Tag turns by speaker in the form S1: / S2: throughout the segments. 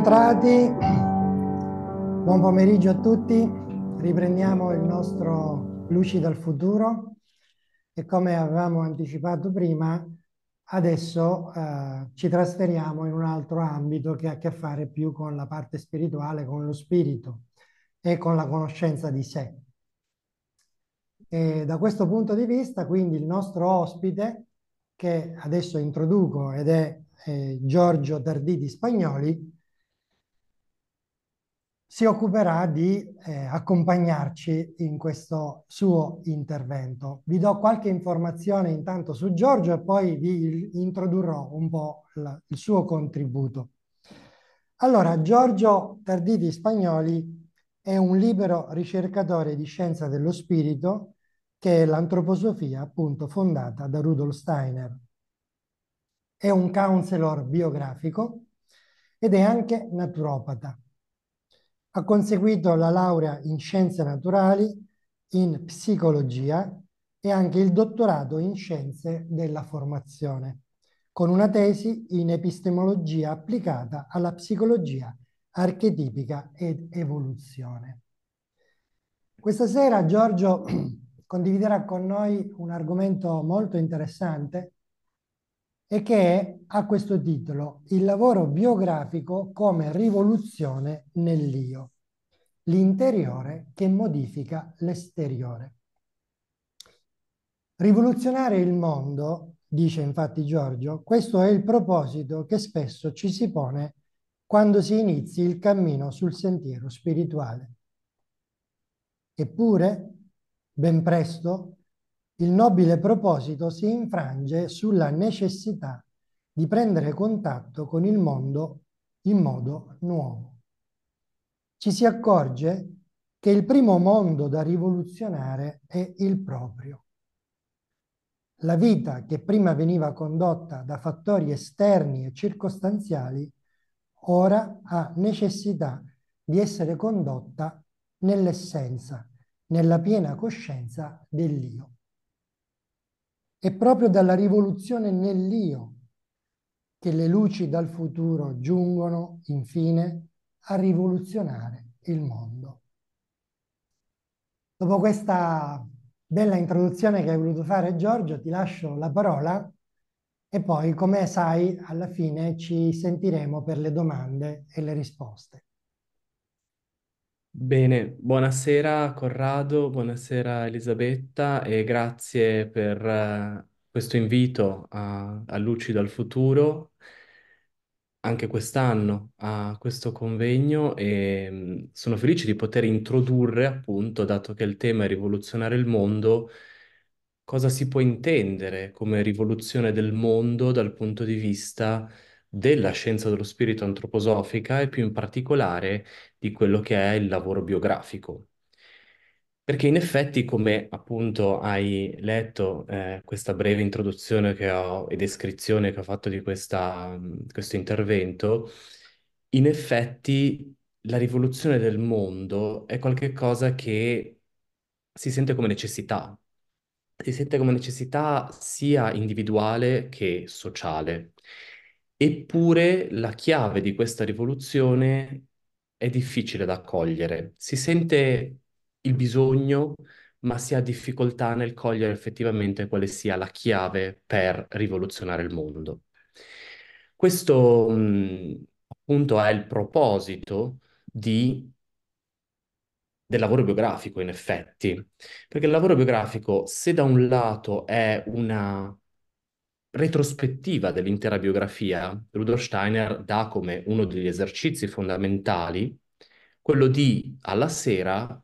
S1: Benentrati, buon pomeriggio a tutti. Riprendiamo il nostro Luci dal futuro e come avevamo anticipato prima, adesso eh, ci trasferiamo in un altro ambito che ha a che fare più con la parte spirituale, con lo spirito e con la conoscenza di sé. E da questo punto di vista, quindi, il nostro ospite, che adesso introduco ed è eh, Giorgio Tarditi Spagnoli, si occuperà di eh, accompagnarci in questo suo intervento. Vi do qualche informazione intanto su Giorgio e poi vi introdurrò un po' la, il suo contributo. Allora, Giorgio Tarditi Spagnoli è un libero ricercatore di scienza dello spirito, che è l'antroposofia appunto fondata da Rudolf Steiner. È un counselor biografico ed è anche naturopata. Ha conseguito la laurea in scienze naturali, in psicologia e anche il dottorato in scienze della formazione, con una tesi in epistemologia applicata alla psicologia archetipica ed evoluzione. Questa sera Giorgio condividerà con noi un argomento molto interessante e che è, ha questo titolo, Il lavoro biografico come rivoluzione nell'io, l'interiore che modifica l'esteriore. Rivoluzionare il mondo, dice infatti Giorgio, questo è il proposito che spesso ci si pone quando si inizi il cammino sul sentiero spirituale. Eppure, ben presto, il nobile proposito si infrange sulla necessità di prendere contatto con il mondo in modo nuovo. Ci si accorge che il primo mondo da rivoluzionare è il proprio. La vita che prima veniva condotta da fattori esterni e circostanziali ora ha necessità di essere condotta nell'essenza, nella piena coscienza dell'io. È proprio dalla rivoluzione nell'io che le luci dal futuro giungono, infine, a rivoluzionare il mondo. Dopo questa bella introduzione che hai voluto fare, Giorgio, ti lascio la parola e poi, come sai, alla fine ci sentiremo per le domande e le risposte.
S2: Bene, buonasera Corrado, buonasera Elisabetta e grazie per eh, questo invito a, a Luci dal futuro, anche quest'anno a questo convegno e mm, sono felice di poter introdurre, appunto, dato che il tema è rivoluzionare il mondo, cosa si può intendere come rivoluzione del mondo dal punto di vista della scienza dello spirito antroposofica e più in particolare di quello che è il lavoro biografico. Perché in effetti, come appunto hai letto eh, questa breve introduzione che ho e descrizione che ho fatto di questa, questo intervento, in effetti la rivoluzione del mondo è qualcosa che si sente come necessità. Si sente come necessità sia individuale che sociale. Eppure la chiave di questa rivoluzione è difficile da cogliere. Si sente il bisogno, ma si ha difficoltà nel cogliere effettivamente quale sia la chiave per rivoluzionare il mondo. Questo mh, appunto è il proposito di del lavoro biografico, in effetti, perché il lavoro biografico, se da un lato è una retrospettiva dell'intera biografia, Rudolf Steiner dà come uno degli esercizi fondamentali quello di, alla sera,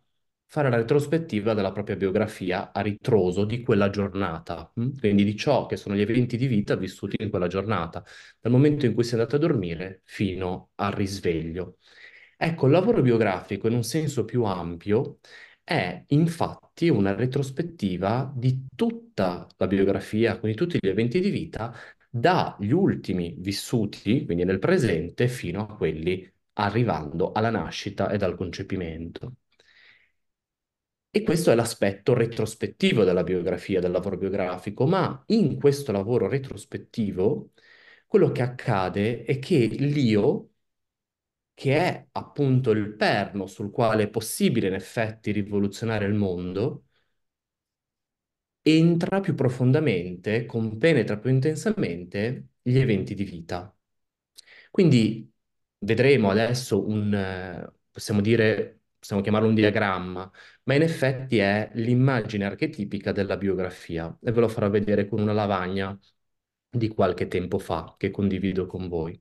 S2: fare la retrospettiva della propria biografia a ritroso di quella giornata, hm? quindi di ciò che sono gli eventi di vita vissuti in quella giornata, dal momento in cui si è andato a dormire fino al risveglio. Ecco, il lavoro biografico in un senso più ampio è infatti una retrospettiva di tutta la biografia, quindi tutti gli eventi di vita, dagli ultimi vissuti, quindi nel presente, fino a quelli arrivando alla nascita e al concepimento. E questo è l'aspetto retrospettivo della biografia, del lavoro biografico, ma in questo lavoro retrospettivo quello che accade è che l'io che è appunto il perno sul quale è possibile in effetti rivoluzionare il mondo, entra più profondamente, compenetra più intensamente gli eventi di vita. Quindi vedremo adesso un, possiamo dire, possiamo chiamarlo un diagramma, ma in effetti è l'immagine archetipica della biografia e ve lo farò vedere con una lavagna di qualche tempo fa che condivido con voi.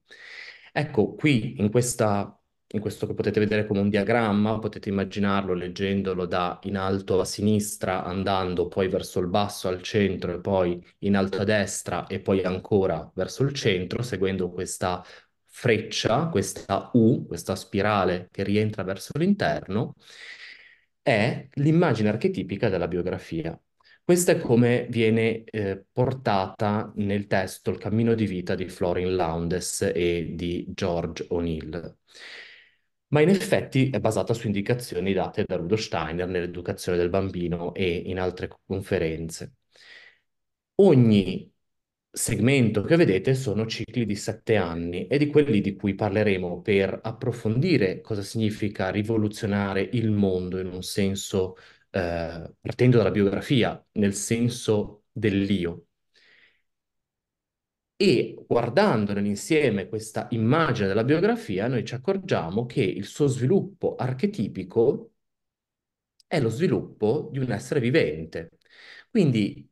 S2: Ecco, qui in questa in questo che potete vedere come un diagramma, potete immaginarlo leggendolo da in alto a sinistra, andando poi verso il basso al centro e poi in alto a destra e poi ancora verso il centro, seguendo questa freccia, questa U, questa spirale che rientra verso l'interno, è l'immagine archetipica della biografia. Questo è come viene eh, portata nel testo il cammino di vita di Florin Lowndes e di George O'Neill. Ma in effetti è basata su indicazioni date da Rudolf Steiner nell'educazione del bambino e in altre conferenze. Ogni segmento che vedete sono cicli di sette anni e di quelli di cui parleremo per approfondire cosa significa rivoluzionare il mondo in un senso eh, partendo dalla biografia, nel senso dell'io. E guardando nell'insieme questa immagine della biografia, noi ci accorgiamo che il suo sviluppo archetipico è lo sviluppo di un essere vivente. Quindi,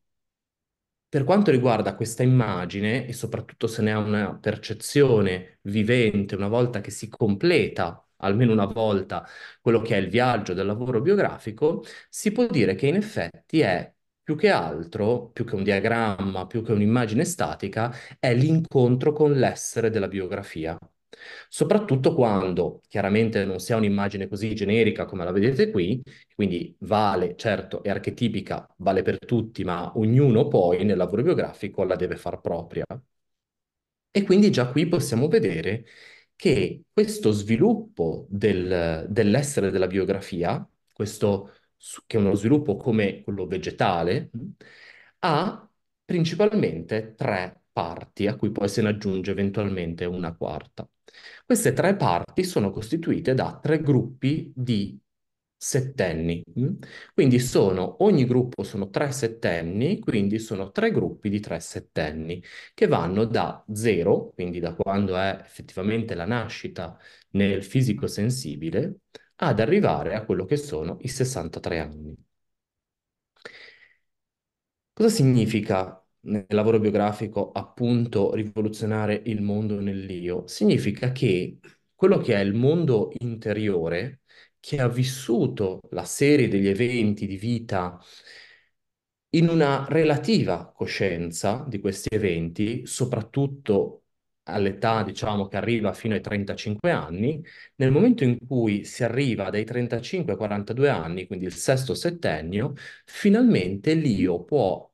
S2: per quanto riguarda questa immagine, e soprattutto se ne ha una percezione vivente una volta che si completa almeno una volta quello che è il viaggio del lavoro biografico, si può dire che in effetti è più che altro, più che un diagramma, più che un'immagine statica, è l'incontro con l'essere della biografia. Soprattutto quando chiaramente non si ha un'immagine così generica come la vedete qui, quindi vale, certo, è archetipica, vale per tutti, ma ognuno poi nel lavoro biografico la deve far propria. E quindi già qui possiamo vedere che questo sviluppo del, dell'essere della biografia, questo che è uno sviluppo come quello vegetale, mm. ha principalmente tre parti, a cui poi se ne aggiunge eventualmente una quarta. Queste tre parti sono costituite da tre gruppi di settenni. Mm? Quindi sono, ogni gruppo sono tre settenni, quindi sono tre gruppi di tre settenni che vanno da zero, quindi da quando è effettivamente la nascita nel fisico sensibile, ad arrivare a quello che sono i 63 anni. Cosa significa nel lavoro biografico appunto rivoluzionare il mondo nell'io? Significa che quello che è il mondo interiore, che ha vissuto la serie degli eventi di vita in una relativa coscienza di questi eventi, soprattutto all'età, diciamo, che arriva fino ai 35 anni, nel momento in cui si arriva dai 35 ai 42 anni, quindi il sesto settennio, finalmente l'io può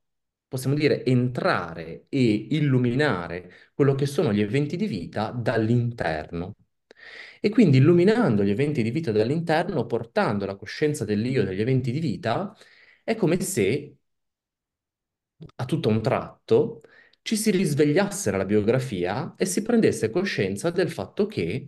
S2: possiamo dire, entrare e illuminare quello che sono gli eventi di vita dall'interno. E quindi illuminando gli eventi di vita dall'interno, portando la coscienza dell'io dagli eventi di vita, è come se a tutto un tratto ci si risvegliasse dalla biografia e si prendesse coscienza del fatto che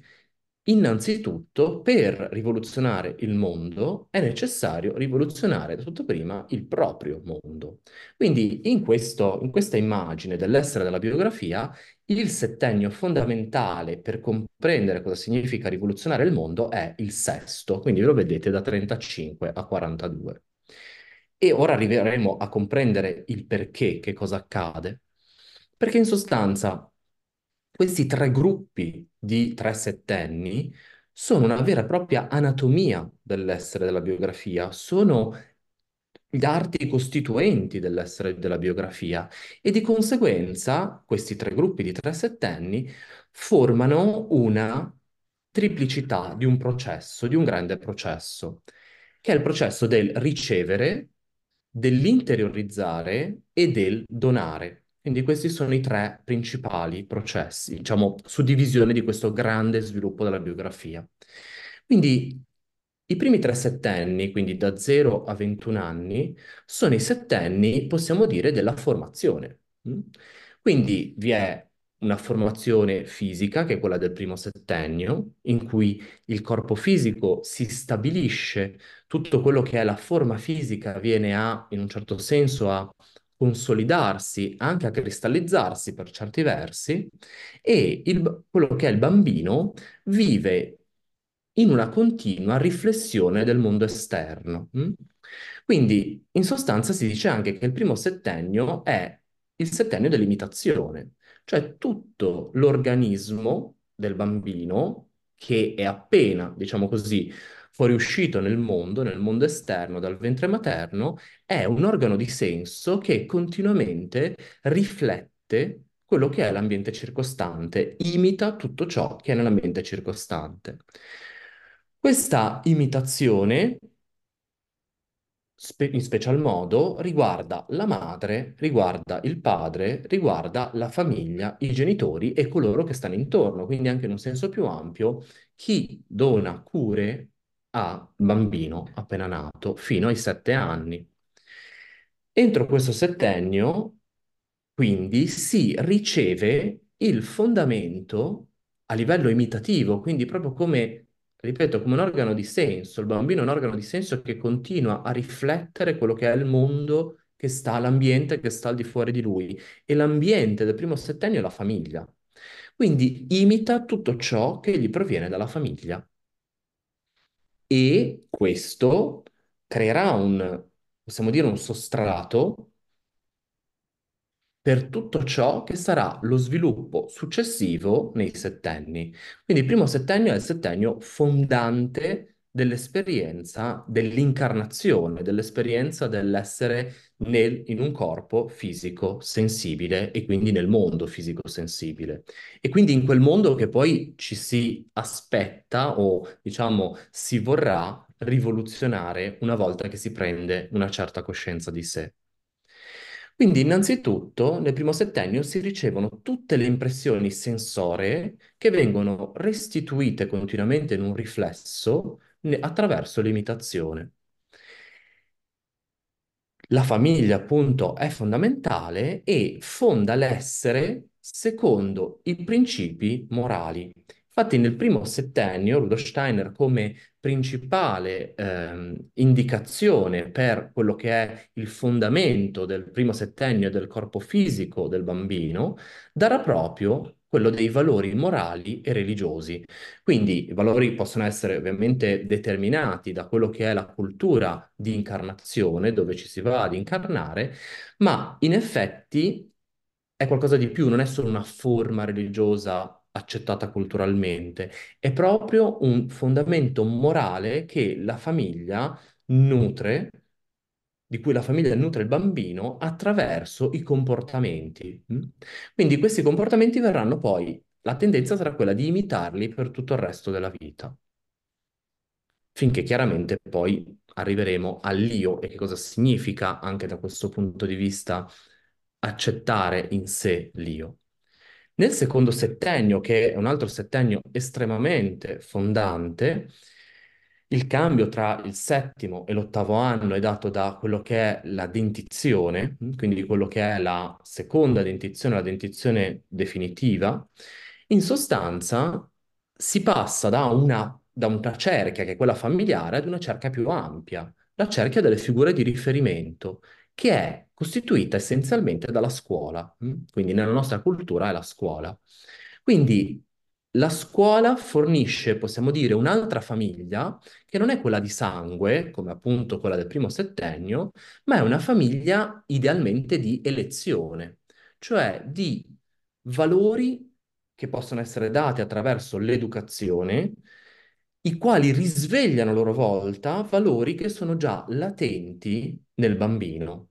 S2: Innanzitutto, per rivoluzionare il mondo è necessario rivoluzionare tutto prima il proprio mondo. Quindi in, questo, in questa immagine dell'essere della biografia, il settennio fondamentale per comprendere cosa significa rivoluzionare il mondo è il sesto, quindi lo vedete da 35 a 42. E ora arriveremo a comprendere il perché, che cosa accade, perché in sostanza questi tre gruppi di tre settenni sono una vera e propria anatomia dell'essere della biografia, sono gli arti costituenti dell'essere della biografia e di conseguenza questi tre gruppi di tre settenni formano una triplicità di un processo, di un grande processo, che è il processo del ricevere, dell'interiorizzare e del donare. Quindi questi sono i tre principali processi, diciamo, suddivisione di questo grande sviluppo della biografia. Quindi i primi tre settenni, quindi da 0 a 21 anni, sono i settenni, possiamo dire, della formazione. Mm? Quindi vi è una formazione fisica, che è quella del primo settennio, in cui il corpo fisico si stabilisce, tutto quello che è la forma fisica viene a, in un certo senso, a consolidarsi, anche a cristallizzarsi per certi versi, e il, quello che è il bambino vive in una continua riflessione del mondo esterno. Mm? Quindi, in sostanza, si dice anche che il primo settennio è il settennio dell'imitazione, cioè tutto l'organismo del bambino che è appena, diciamo così, fuoriuscito nel mondo, nel mondo esterno, dal ventre materno, è un organo di senso che continuamente riflette quello che è l'ambiente circostante, imita tutto ciò che è nell'ambiente circostante. Questa imitazione, spe- in special modo, riguarda la madre, riguarda il padre, riguarda la famiglia, i genitori e coloro che stanno intorno, quindi anche in un senso più ampio, chi dona cure a bambino appena nato fino ai sette anni. Entro questo settennio, quindi, si riceve il fondamento a livello imitativo, quindi proprio come ripeto, come un organo di senso. Il bambino è un organo di senso che continua a riflettere quello che è il mondo che sta all'ambiente, che sta al di fuori di lui. E l'ambiente del primo settennio è la famiglia. Quindi imita tutto ciò che gli proviene dalla famiglia. E questo creerà un, possiamo dire, un sostrato per tutto ciò che sarà lo sviluppo successivo nei settenni. Quindi il primo settennio è il settennio fondante dell'esperienza dell'incarnazione, dell'esperienza dell'essere nel, in un corpo fisico sensibile e quindi nel mondo fisico sensibile. E quindi in quel mondo che poi ci si aspetta o diciamo si vorrà rivoluzionare una volta che si prende una certa coscienza di sé. Quindi innanzitutto nel primo settennio si ricevono tutte le impressioni sensoree che vengono restituite continuamente in un riflesso attraverso l'imitazione. La famiglia appunto è fondamentale e fonda l'essere secondo i principi morali Infatti nel primo settennio Rudolf Steiner come principale eh, indicazione per quello che è il fondamento del primo settennio del corpo fisico del bambino darà proprio quello dei valori morali e religiosi. Quindi i valori possono essere ovviamente determinati da quello che è la cultura di incarnazione, dove ci si va ad incarnare, ma in effetti è qualcosa di più, non è solo una forma religiosa accettata culturalmente, è proprio un fondamento morale che la famiglia nutre, di cui la famiglia nutre il bambino attraverso i comportamenti. Mm? Quindi questi comportamenti verranno poi, la tendenza sarà quella di imitarli per tutto il resto della vita, finché chiaramente poi arriveremo all'io e che cosa significa anche da questo punto di vista accettare in sé l'io. Nel secondo settennio, che è un altro settennio estremamente fondante, il cambio tra il settimo e l'ottavo anno è dato da quello che è la dentizione, quindi quello che è la seconda dentizione, la dentizione definitiva. In sostanza si passa da una, da una cerchia che è quella familiare ad una cerchia più ampia, la cerchia delle figure di riferimento, che è costituita essenzialmente dalla scuola, mm? quindi nella nostra cultura è la scuola. Quindi la scuola fornisce, possiamo dire, un'altra famiglia che non è quella di sangue, come appunto quella del primo settennio, ma è una famiglia idealmente di elezione, cioè di valori che possono essere dati attraverso l'educazione, i quali risvegliano a loro volta valori che sono già latenti nel bambino.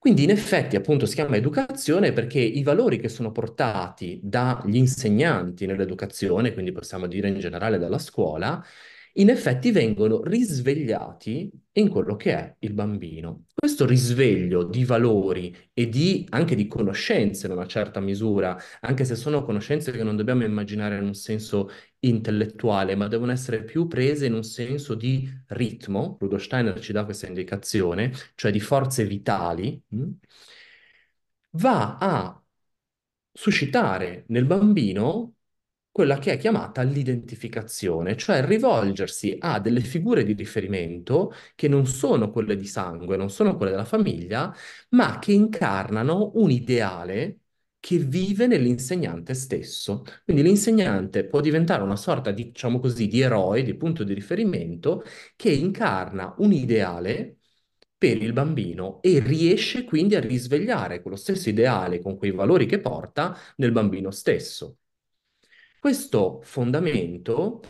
S2: Quindi in effetti appunto si chiama educazione perché i valori che sono portati dagli insegnanti nell'educazione, quindi possiamo dire in generale dalla scuola, in effetti vengono risvegliati in quello che è il bambino. Questo risveglio di valori e di, anche di conoscenze in una certa misura, anche se sono conoscenze che non dobbiamo immaginare in un senso intellettuale, ma devono essere più prese in un senso di ritmo, Rudolf Steiner ci dà questa indicazione, cioè di forze vitali, mm, va a suscitare nel bambino quella che è chiamata l'identificazione, cioè rivolgersi a delle figure di riferimento che non sono quelle di sangue, non sono quelle della famiglia, ma che incarnano un ideale che vive nell'insegnante stesso. Quindi l'insegnante può diventare una sorta, di, diciamo così, di eroe, di punto di riferimento, che incarna un ideale per il bambino e riesce quindi a risvegliare quello stesso ideale con quei valori che porta nel bambino stesso. Questo fondamento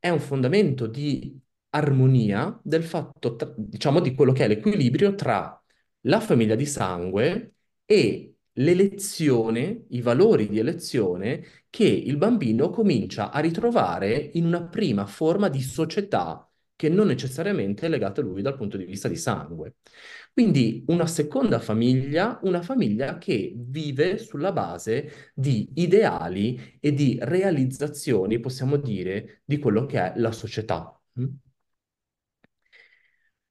S2: è un fondamento di armonia del fatto, tra, diciamo, di quello che è l'equilibrio tra la famiglia di sangue e l'elezione, i valori di elezione che il bambino comincia a ritrovare in una prima forma di società che non necessariamente è legata a lui dal punto di vista di sangue. Quindi una seconda famiglia, una famiglia che vive sulla base di ideali e di realizzazioni, possiamo dire, di quello che è la società. Mm?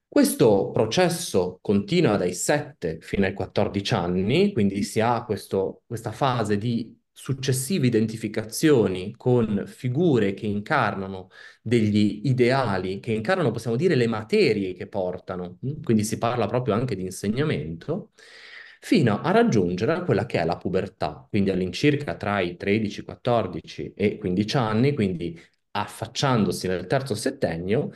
S2: Questo processo continua dai 7 fino ai 14 anni, quindi si ha questo, questa fase di successive identificazioni con figure che incarnano degli ideali, che incarnano, possiamo dire, le materie che portano, mm? quindi si parla proprio anche di insegnamento, fino a raggiungere quella che è la pubertà, quindi all'incirca tra i 13, 14 e 15 anni, quindi affacciandosi nel terzo settennio,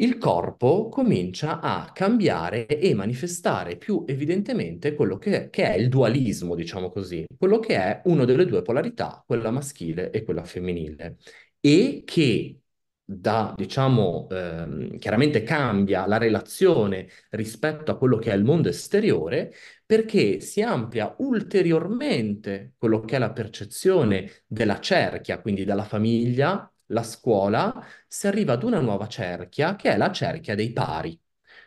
S2: il corpo comincia a cambiare e manifestare più evidentemente quello che è, che è, il dualismo, diciamo così, quello che è una delle due polarità, quella maschile e quella femminile, e che da, diciamo, ehm, chiaramente cambia la relazione rispetto a quello che è il mondo esteriore, perché si amplia ulteriormente quello che è la percezione della cerchia, quindi dalla famiglia, la scuola, si arriva ad una nuova cerchia che è la cerchia dei pari,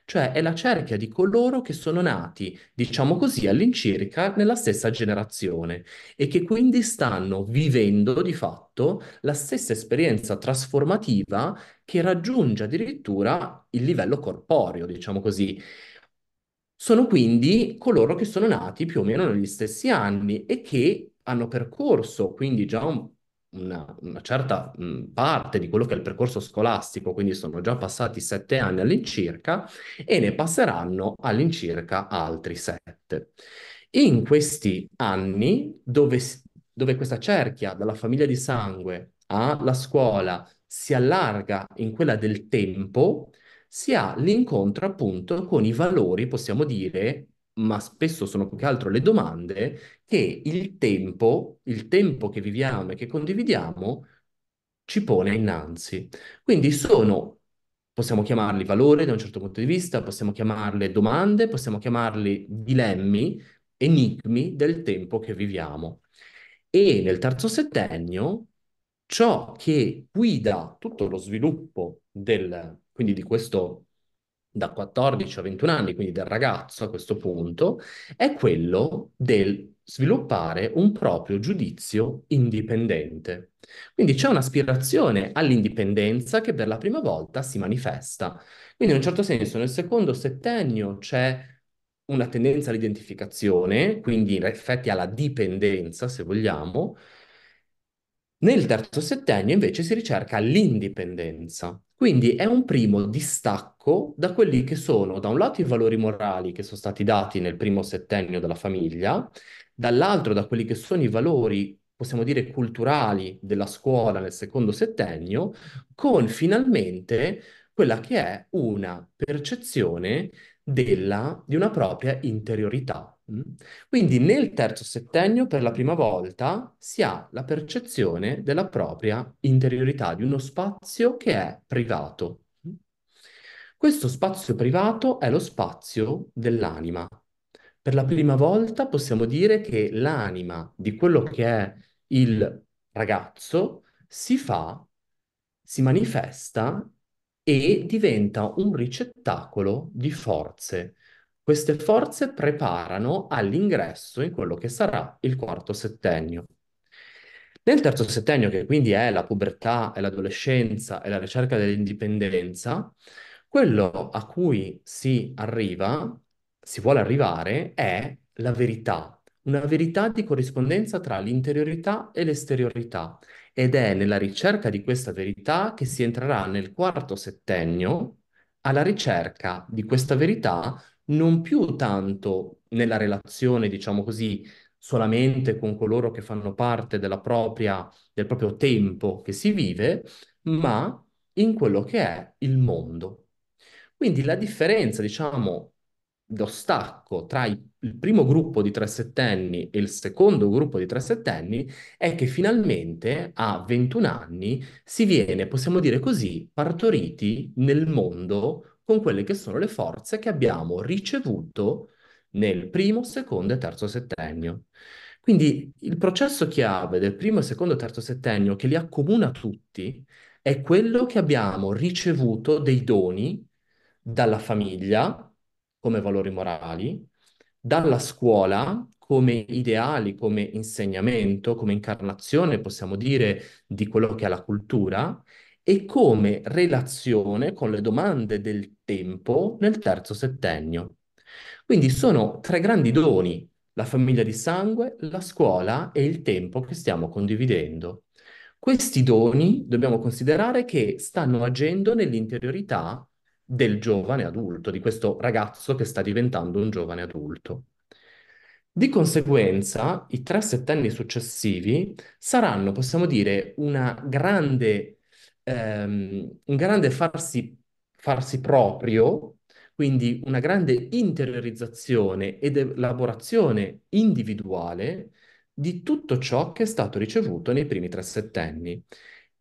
S2: cioè è la cerchia di coloro che sono nati, diciamo così, all'incirca nella stessa generazione e che quindi stanno vivendo di fatto la stessa esperienza trasformativa che raggiunge addirittura il livello corporeo, diciamo così. Sono quindi coloro che sono nati più o meno negli stessi anni e che hanno percorso quindi già un una, una certa parte di quello che è il percorso scolastico, quindi sono già passati sette anni all'incirca e ne passeranno all'incirca altri sette. In questi anni dove, dove questa cerchia dalla famiglia di sangue alla scuola si allarga in quella del tempo, si ha l'incontro appunto con i valori, possiamo dire, ma spesso sono più che altro le domande che il tempo, il tempo che viviamo e che condividiamo, ci pone innanzi. Quindi sono, possiamo chiamarli valore da un certo punto di vista, possiamo chiamarle domande, possiamo chiamarli dilemmi, enigmi del tempo che viviamo. E nel terzo settennio, ciò che guida tutto lo sviluppo del, quindi di questo da 14 a 21 anni, quindi del ragazzo a questo punto, è quello del sviluppare un proprio giudizio indipendente. Quindi c'è un'aspirazione all'indipendenza che per la prima volta si manifesta. Quindi in un certo senso nel secondo settennio c'è una tendenza all'identificazione, quindi in effetti alla dipendenza, se vogliamo, nel terzo settennio invece si ricerca l'indipendenza, quindi è un primo distacco da quelli che sono, da un lato, i valori morali che sono stati dati nel primo settennio della famiglia, dall'altro da quelli che sono i valori, possiamo dire, culturali della scuola nel secondo settennio, con finalmente quella che è una percezione della, di una propria interiorità, Mm. Quindi nel terzo settennio, per la prima volta, si ha la percezione della propria interiorità, di uno spazio che è privato. Questo spazio privato è lo spazio dell'anima. Per la prima volta possiamo dire che l'anima di quello che è il ragazzo si fa, si manifesta e diventa un ricettacolo di forze, queste forze preparano all'ingresso in quello che sarà il quarto settennio. Nel terzo settennio, che quindi è la pubertà, è l'adolescenza, è la ricerca dell'indipendenza, quello a cui si arriva, si vuole arrivare, è la verità, una verità di corrispondenza tra l'interiorità e l'esteriorità. Ed è nella ricerca di questa verità che si entrerà nel quarto settennio alla ricerca di questa verità non più tanto nella relazione, diciamo così, solamente con coloro che fanno parte propria, del proprio tempo che si vive, ma in quello che è il mondo. Quindi la differenza, diciamo, lo stacco tra il primo gruppo di trenni e il secondo gruppo di trenni è che finalmente a 21 anni si viene, possiamo dire così, partoriti nel mondo con quelle che sono le forze che abbiamo ricevuto nel primo, secondo e terzo settennio. Quindi il processo chiave del primo, secondo e terzo settennio che li accomuna tutti è quello che abbiamo ricevuto dei doni dalla famiglia come valori morali, dalla scuola come ideali, come insegnamento, come incarnazione, possiamo dire, di quello che è la cultura, e come relazione con le domande del tempo nel terzo settennio. Quindi sono tre grandi doni, la famiglia di sangue, la scuola e il tempo che stiamo condividendo. Questi doni dobbiamo considerare che stanno agendo nell'interiorità del giovane adulto, di questo ragazzo che sta diventando un giovane adulto. Di conseguenza, i tre settenni successivi saranno, possiamo dire, una grande ehm, un grande farsi, farsi proprio, quindi una grande interiorizzazione ed elaborazione individuale di tutto ciò che è stato ricevuto nei primi tre settenni.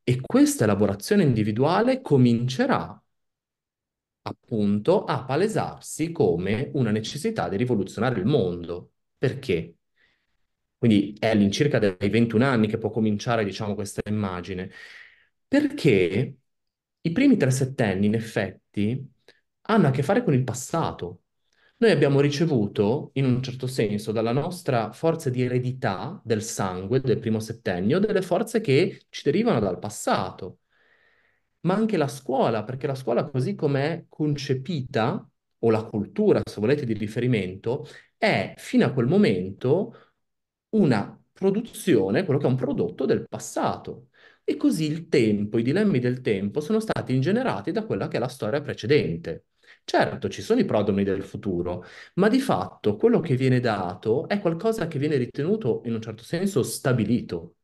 S2: E questa elaborazione individuale comincerà appunto a palesarsi come una necessità di rivoluzionare il mondo. Perché? Quindi è all'incirca dai 21 anni che può cominciare, diciamo, questa immagine. Perché i primi tre settenni, in effetti, hanno a che fare con il passato. Noi abbiamo ricevuto, in un certo senso, dalla nostra forza di eredità del sangue del primo settennio, delle forze che ci derivano dal passato. Ma anche la scuola, perché la scuola, così come è concepita, o la cultura, se volete, di riferimento, è fino a quel momento una produzione, quello che è un prodotto del passato. E così il tempo, i dilemmi del tempo sono stati ingenerati da quella che è la storia precedente. Certo, ci sono i prodromi del futuro, ma di fatto quello che viene dato è qualcosa che viene ritenuto in un certo senso stabilito.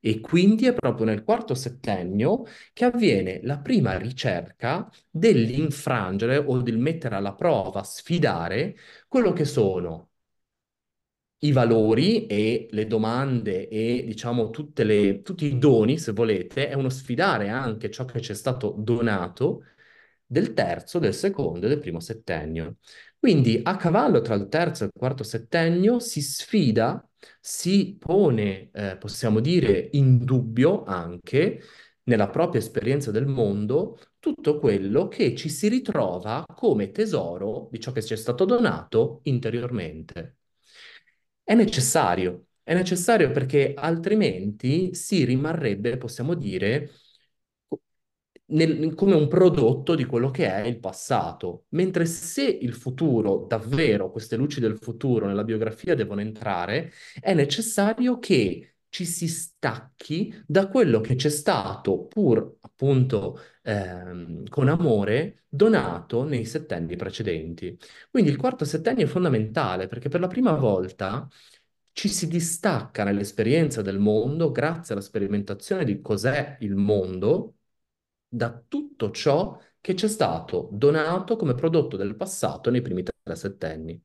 S2: E quindi è proprio nel quarto settennio che avviene la prima ricerca dell'infrangere o del mettere alla prova, sfidare quello che sono i valori e le domande e diciamo tutte le, tutti i doni, se volete, è uno sfidare anche ciò che ci è stato donato del terzo, del secondo e del primo settennio. Quindi a cavallo tra il terzo e il quarto settennio si sfida, si pone, eh, possiamo dire, in dubbio anche nella propria esperienza del mondo tutto quello che ci si ritrova come tesoro di ciò che ci è stato donato interiormente. È necessario, è necessario perché altrimenti si rimarrebbe, possiamo dire, nel, come un prodotto di quello che è il passato. Mentre se il futuro, davvero, queste luci del futuro nella biografia devono entrare, è necessario che ci si stacchi da quello che c'è stato, pur appunto ehm, con amore, donato nei settenni precedenti. Quindi il quarto settennio è fondamentale perché per la prima volta ci si distacca nell'esperienza del mondo, grazie alla sperimentazione di cos'è il mondo, da tutto ciò che c'è stato donato come prodotto del passato nei primi tre settenni.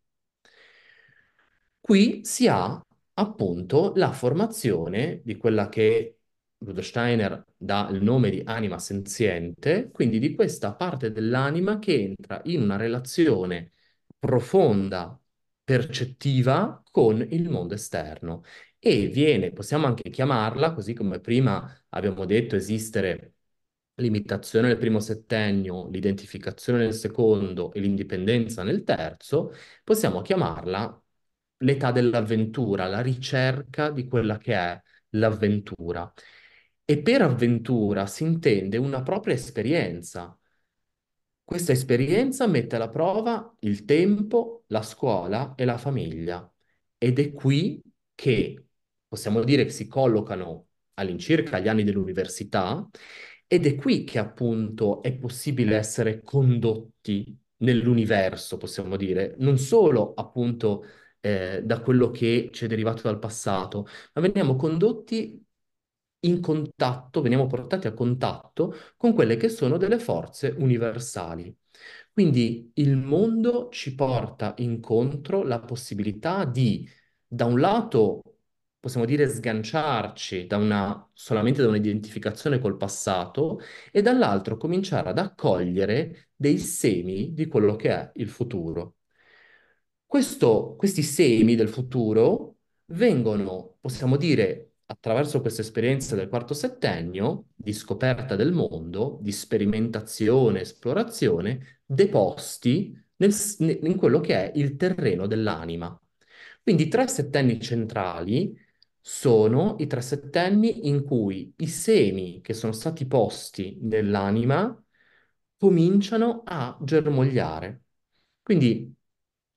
S2: Qui si ha appunto la formazione di quella che Rudolf Steiner dà il nome di anima senziente, quindi di questa parte dell'anima che entra in una relazione profonda, percettiva con il mondo esterno e viene, possiamo anche chiamarla, così come prima abbiamo detto esistere l'imitazione nel primo settennio, l'identificazione nel secondo e l'indipendenza nel terzo, possiamo chiamarla l'età dell'avventura, la ricerca di quella che è l'avventura. E per avventura si intende una propria esperienza. Questa esperienza mette alla prova il tempo, la scuola e la famiglia. Ed è qui che possiamo dire che si collocano all'incirca gli anni dell'università ed è qui che appunto è possibile essere condotti nell'universo, possiamo dire, non solo appunto eh, da quello che ci è derivato dal passato, ma veniamo condotti in contatto, veniamo portati a contatto con quelle che sono delle forze universali. Quindi il mondo ci porta incontro la possibilità di, da un lato, possiamo dire sganciarci da una, solamente da un'identificazione col passato e dall'altro cominciare ad accogliere dei semi di quello che è il futuro. Questo, questi semi del futuro vengono, possiamo dire, attraverso questa esperienza del quarto settennio di scoperta del mondo, di sperimentazione, esplorazione, deposti nel, in quello che è il terreno dell'anima. Quindi i tre settenni centrali sono i tre settenni in cui i semi che sono stati posti nell'anima cominciano a germogliare. Quindi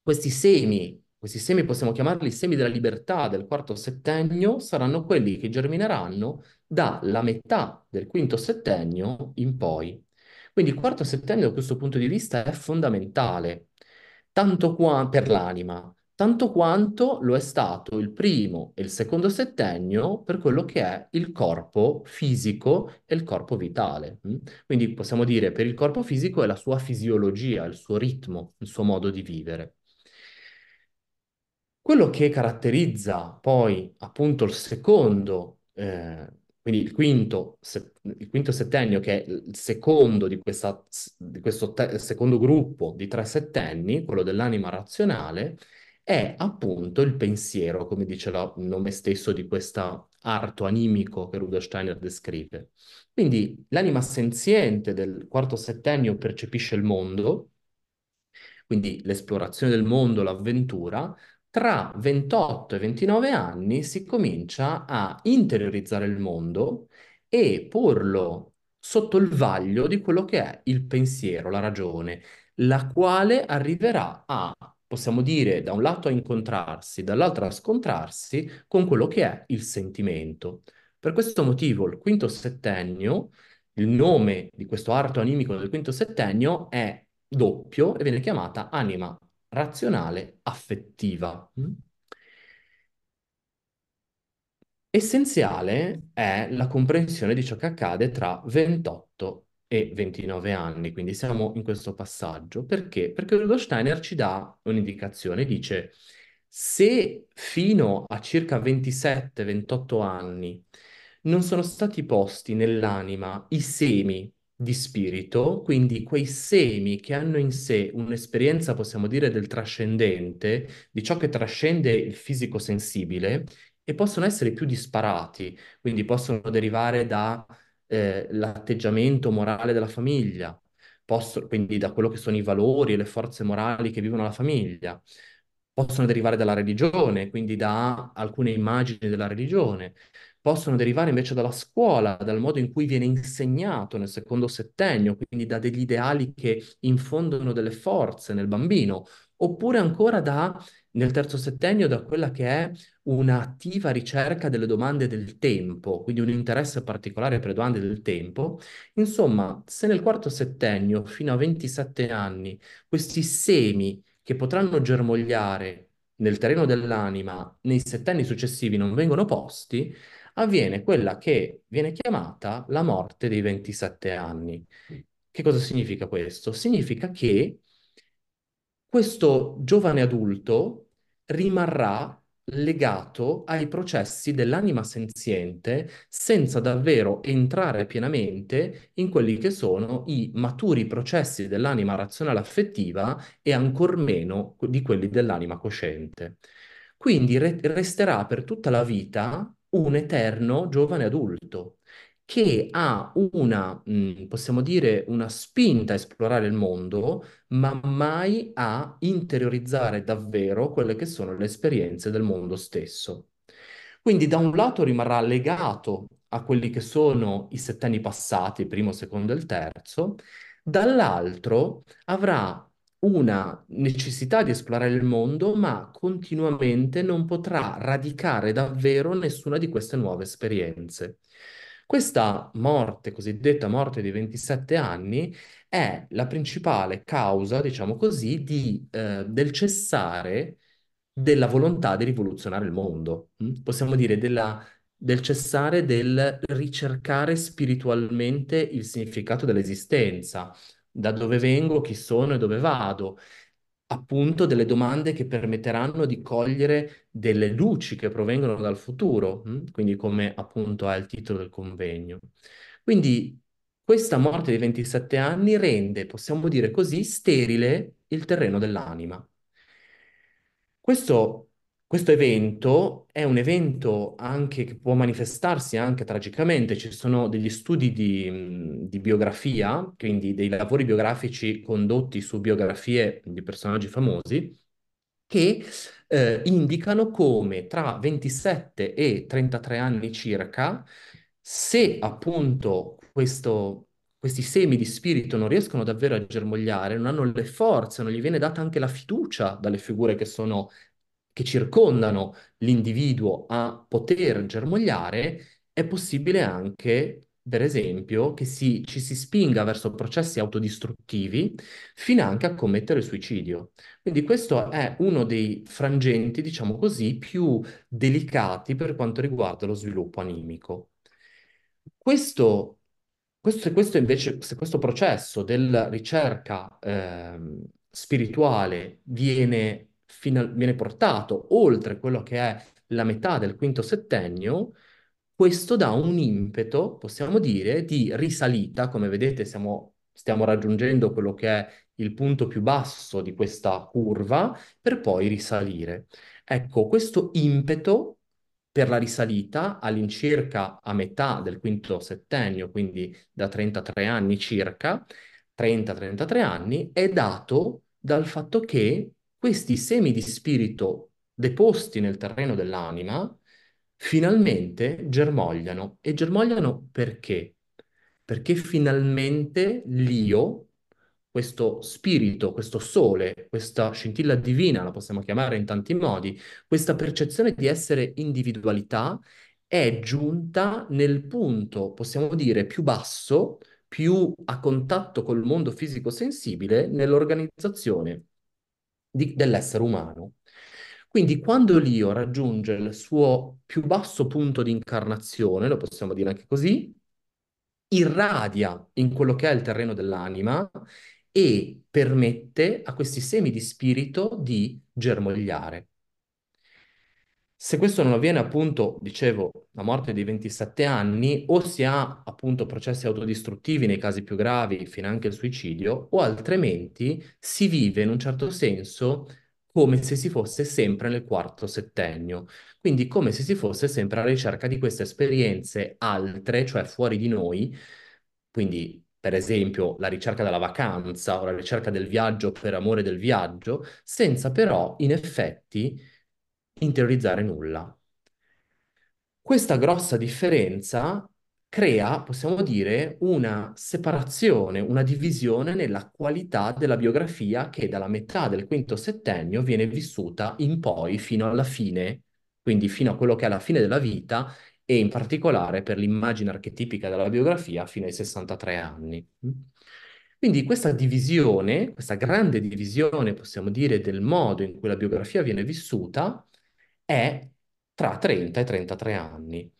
S2: questi semi, questi semi possiamo chiamarli semi della libertà del quarto settennio, saranno quelli che germineranno dalla metà del quinto settennio in poi. Quindi il quarto settennio da questo punto di vista è fondamentale, tanto qua per l'anima, tanto quanto lo è stato il primo e il secondo settennio per quello che è il corpo fisico e il corpo vitale. Mm? Quindi possiamo dire per il corpo fisico è la sua fisiologia, il suo ritmo, il suo modo di vivere. Quello che caratterizza poi appunto il secondo, eh, quindi il quinto, se- il quinto, settennio, che è il secondo di, questa, di questo te- secondo gruppo di tre settenni, quello dell'anima razionale, è appunto il pensiero, come dice la, il nome stesso di questo arto animico che Rudolf Steiner descrive. Quindi l'anima senziente del quarto settennio percepisce il mondo, quindi l'esplorazione del mondo, l'avventura, tra 28 e 29 anni si comincia a interiorizzare il mondo e porlo sotto il vaglio di quello che è il pensiero, la ragione, la quale arriverà a, possiamo dire, da un lato a incontrarsi, dall'altro a scontrarsi con quello che è il sentimento. Per questo motivo il quinto settennio, il nome di questo arto animico del quinto settennio è doppio e viene chiamata anima razionale affettiva. Mm. Essenziale è la comprensione di ciò che accade tra 28 e 29 anni, quindi siamo in questo passaggio. Perché? Perché Rudolf Steiner ci dà un'indicazione, dice se fino a circa 27-28 anni non sono stati posti nell'anima i semi di spirito, quindi quei semi che hanno in sé un'esperienza, possiamo dire, del trascendente, di ciò che trascende il fisico sensibile, e possono essere più disparati, quindi possono derivare dall'atteggiamento eh, morale della famiglia, possono, quindi da quello che sono i valori e le forze morali che vivono la famiglia, possono derivare dalla religione, quindi da alcune immagini della religione, possono derivare invece dalla scuola, dal modo in cui viene insegnato nel secondo settennio, quindi da degli ideali che infondono delle forze nel bambino, oppure ancora da, nel terzo settennio, da quella che è un'attiva ricerca delle domande del tempo, quindi un interesse particolare per le domande del tempo. Insomma, se nel quarto settennio, fino a 27 anni, questi semi che potranno germogliare nel terreno dell'anima nei settenni successivi non vengono posti, avviene quella che viene chiamata la morte dei 27 anni. Mm. Che cosa significa questo? Significa che questo giovane adulto rimarrà legato ai processi dell'anima senziente senza davvero entrare pienamente in quelli che sono i maturi processi dell'anima razionale affettiva e ancor meno di quelli dell'anima cosciente. Quindi re- resterà per tutta la vita un eterno giovane adulto che ha una, mm, possiamo dire, una spinta a esplorare il mondo, ma mai a interiorizzare davvero quelle che sono le esperienze del mondo stesso. Quindi da un lato rimarrà legato a quelli che sono i settenni passati, primo, secondo e terzo, dall'altro avrà una necessità di esplorare il mondo, ma continuamente non potrà radicare davvero nessuna di queste nuove esperienze. Questa morte, cosiddetta morte di 27 anni, è la principale causa, diciamo così, di, eh, del cessare della volontà di rivoluzionare il mondo. Mm? Possiamo dire della, del cessare del ricercare spiritualmente il significato dell'esistenza, da dove vengo, chi sono e dove vado. Appunto, delle domande che permetteranno di cogliere delle luci che provengono dal futuro, hm? quindi come appunto è il titolo del convegno. Quindi questa morte di 27 anni rende, possiamo dire così, sterile il terreno dell'anima. Questo questo evento è un evento anche che può manifestarsi anche tragicamente. Ci sono degli studi di, di, biografia, quindi dei lavori biografici condotti su biografie di personaggi famosi, che eh, indicano come tra 27 e 33 anni circa, se appunto questo, questi semi di spirito non riescono davvero a germogliare, non hanno le forze, non gli viene data anche la fiducia dalle figure che sono che circondano l'individuo a poter germogliare, è possibile anche, per esempio, che si, ci si spinga verso processi autodistruttivi fino anche a commettere il suicidio. Quindi questo è uno dei frangenti, diciamo così, più delicati per quanto riguarda lo sviluppo animico. Questo, questo, questo invece, se questo processo della ricerca eh, spirituale viene final- viene portato oltre quello che è la metà del quinto settennio, questo dà un impeto, possiamo dire, di risalita, come vedete siamo, stiamo raggiungendo quello che è il punto più basso di questa curva, per poi risalire. Ecco, questo impeto per la risalita all'incirca a metà del quinto settennio, quindi da 33 anni circa, 30-33 anni, è dato dal fatto che questi semi di spirito deposti nel terreno dell'anima finalmente germogliano. E germogliano perché? Perché finalmente l'io, questo spirito, questo sole, questa scintilla divina, la possiamo chiamare in tanti modi, questa percezione di essere individualità è giunta nel punto, possiamo dire, più basso, più a contatto col mondo fisico sensibile nell'organizzazione di, dell'essere umano. Quindi quando l'io raggiunge il suo più basso punto di incarnazione, lo possiamo dire anche così, irradia in quello che è il terreno dell'anima e permette a questi semi di spirito di germogliare. Se questo non avviene, appunto, dicevo, la morte di 27 anni, o si ha appunto processi autodistruttivi nei casi più gravi, fino anche il suicidio, o altrimenti si vive in un certo senso come se si fosse sempre nel quarto settennio, quindi come se si fosse sempre alla ricerca di queste esperienze altre, cioè fuori di noi, quindi per esempio la ricerca della vacanza o la ricerca del viaggio per amore del viaggio, senza però in effetti interiorizzare nulla. Questa grossa differenza crea, possiamo dire, una separazione, una divisione nella qualità della biografia che dalla metà del quinto settennio viene vissuta in poi fino alla fine, quindi fino a quello che è la fine della vita e in particolare per l'immagine archetipica della biografia fino ai 63 anni. Quindi questa divisione, questa grande divisione, possiamo dire, del modo in cui la biografia viene vissuta, è tra 30 e 33 anni.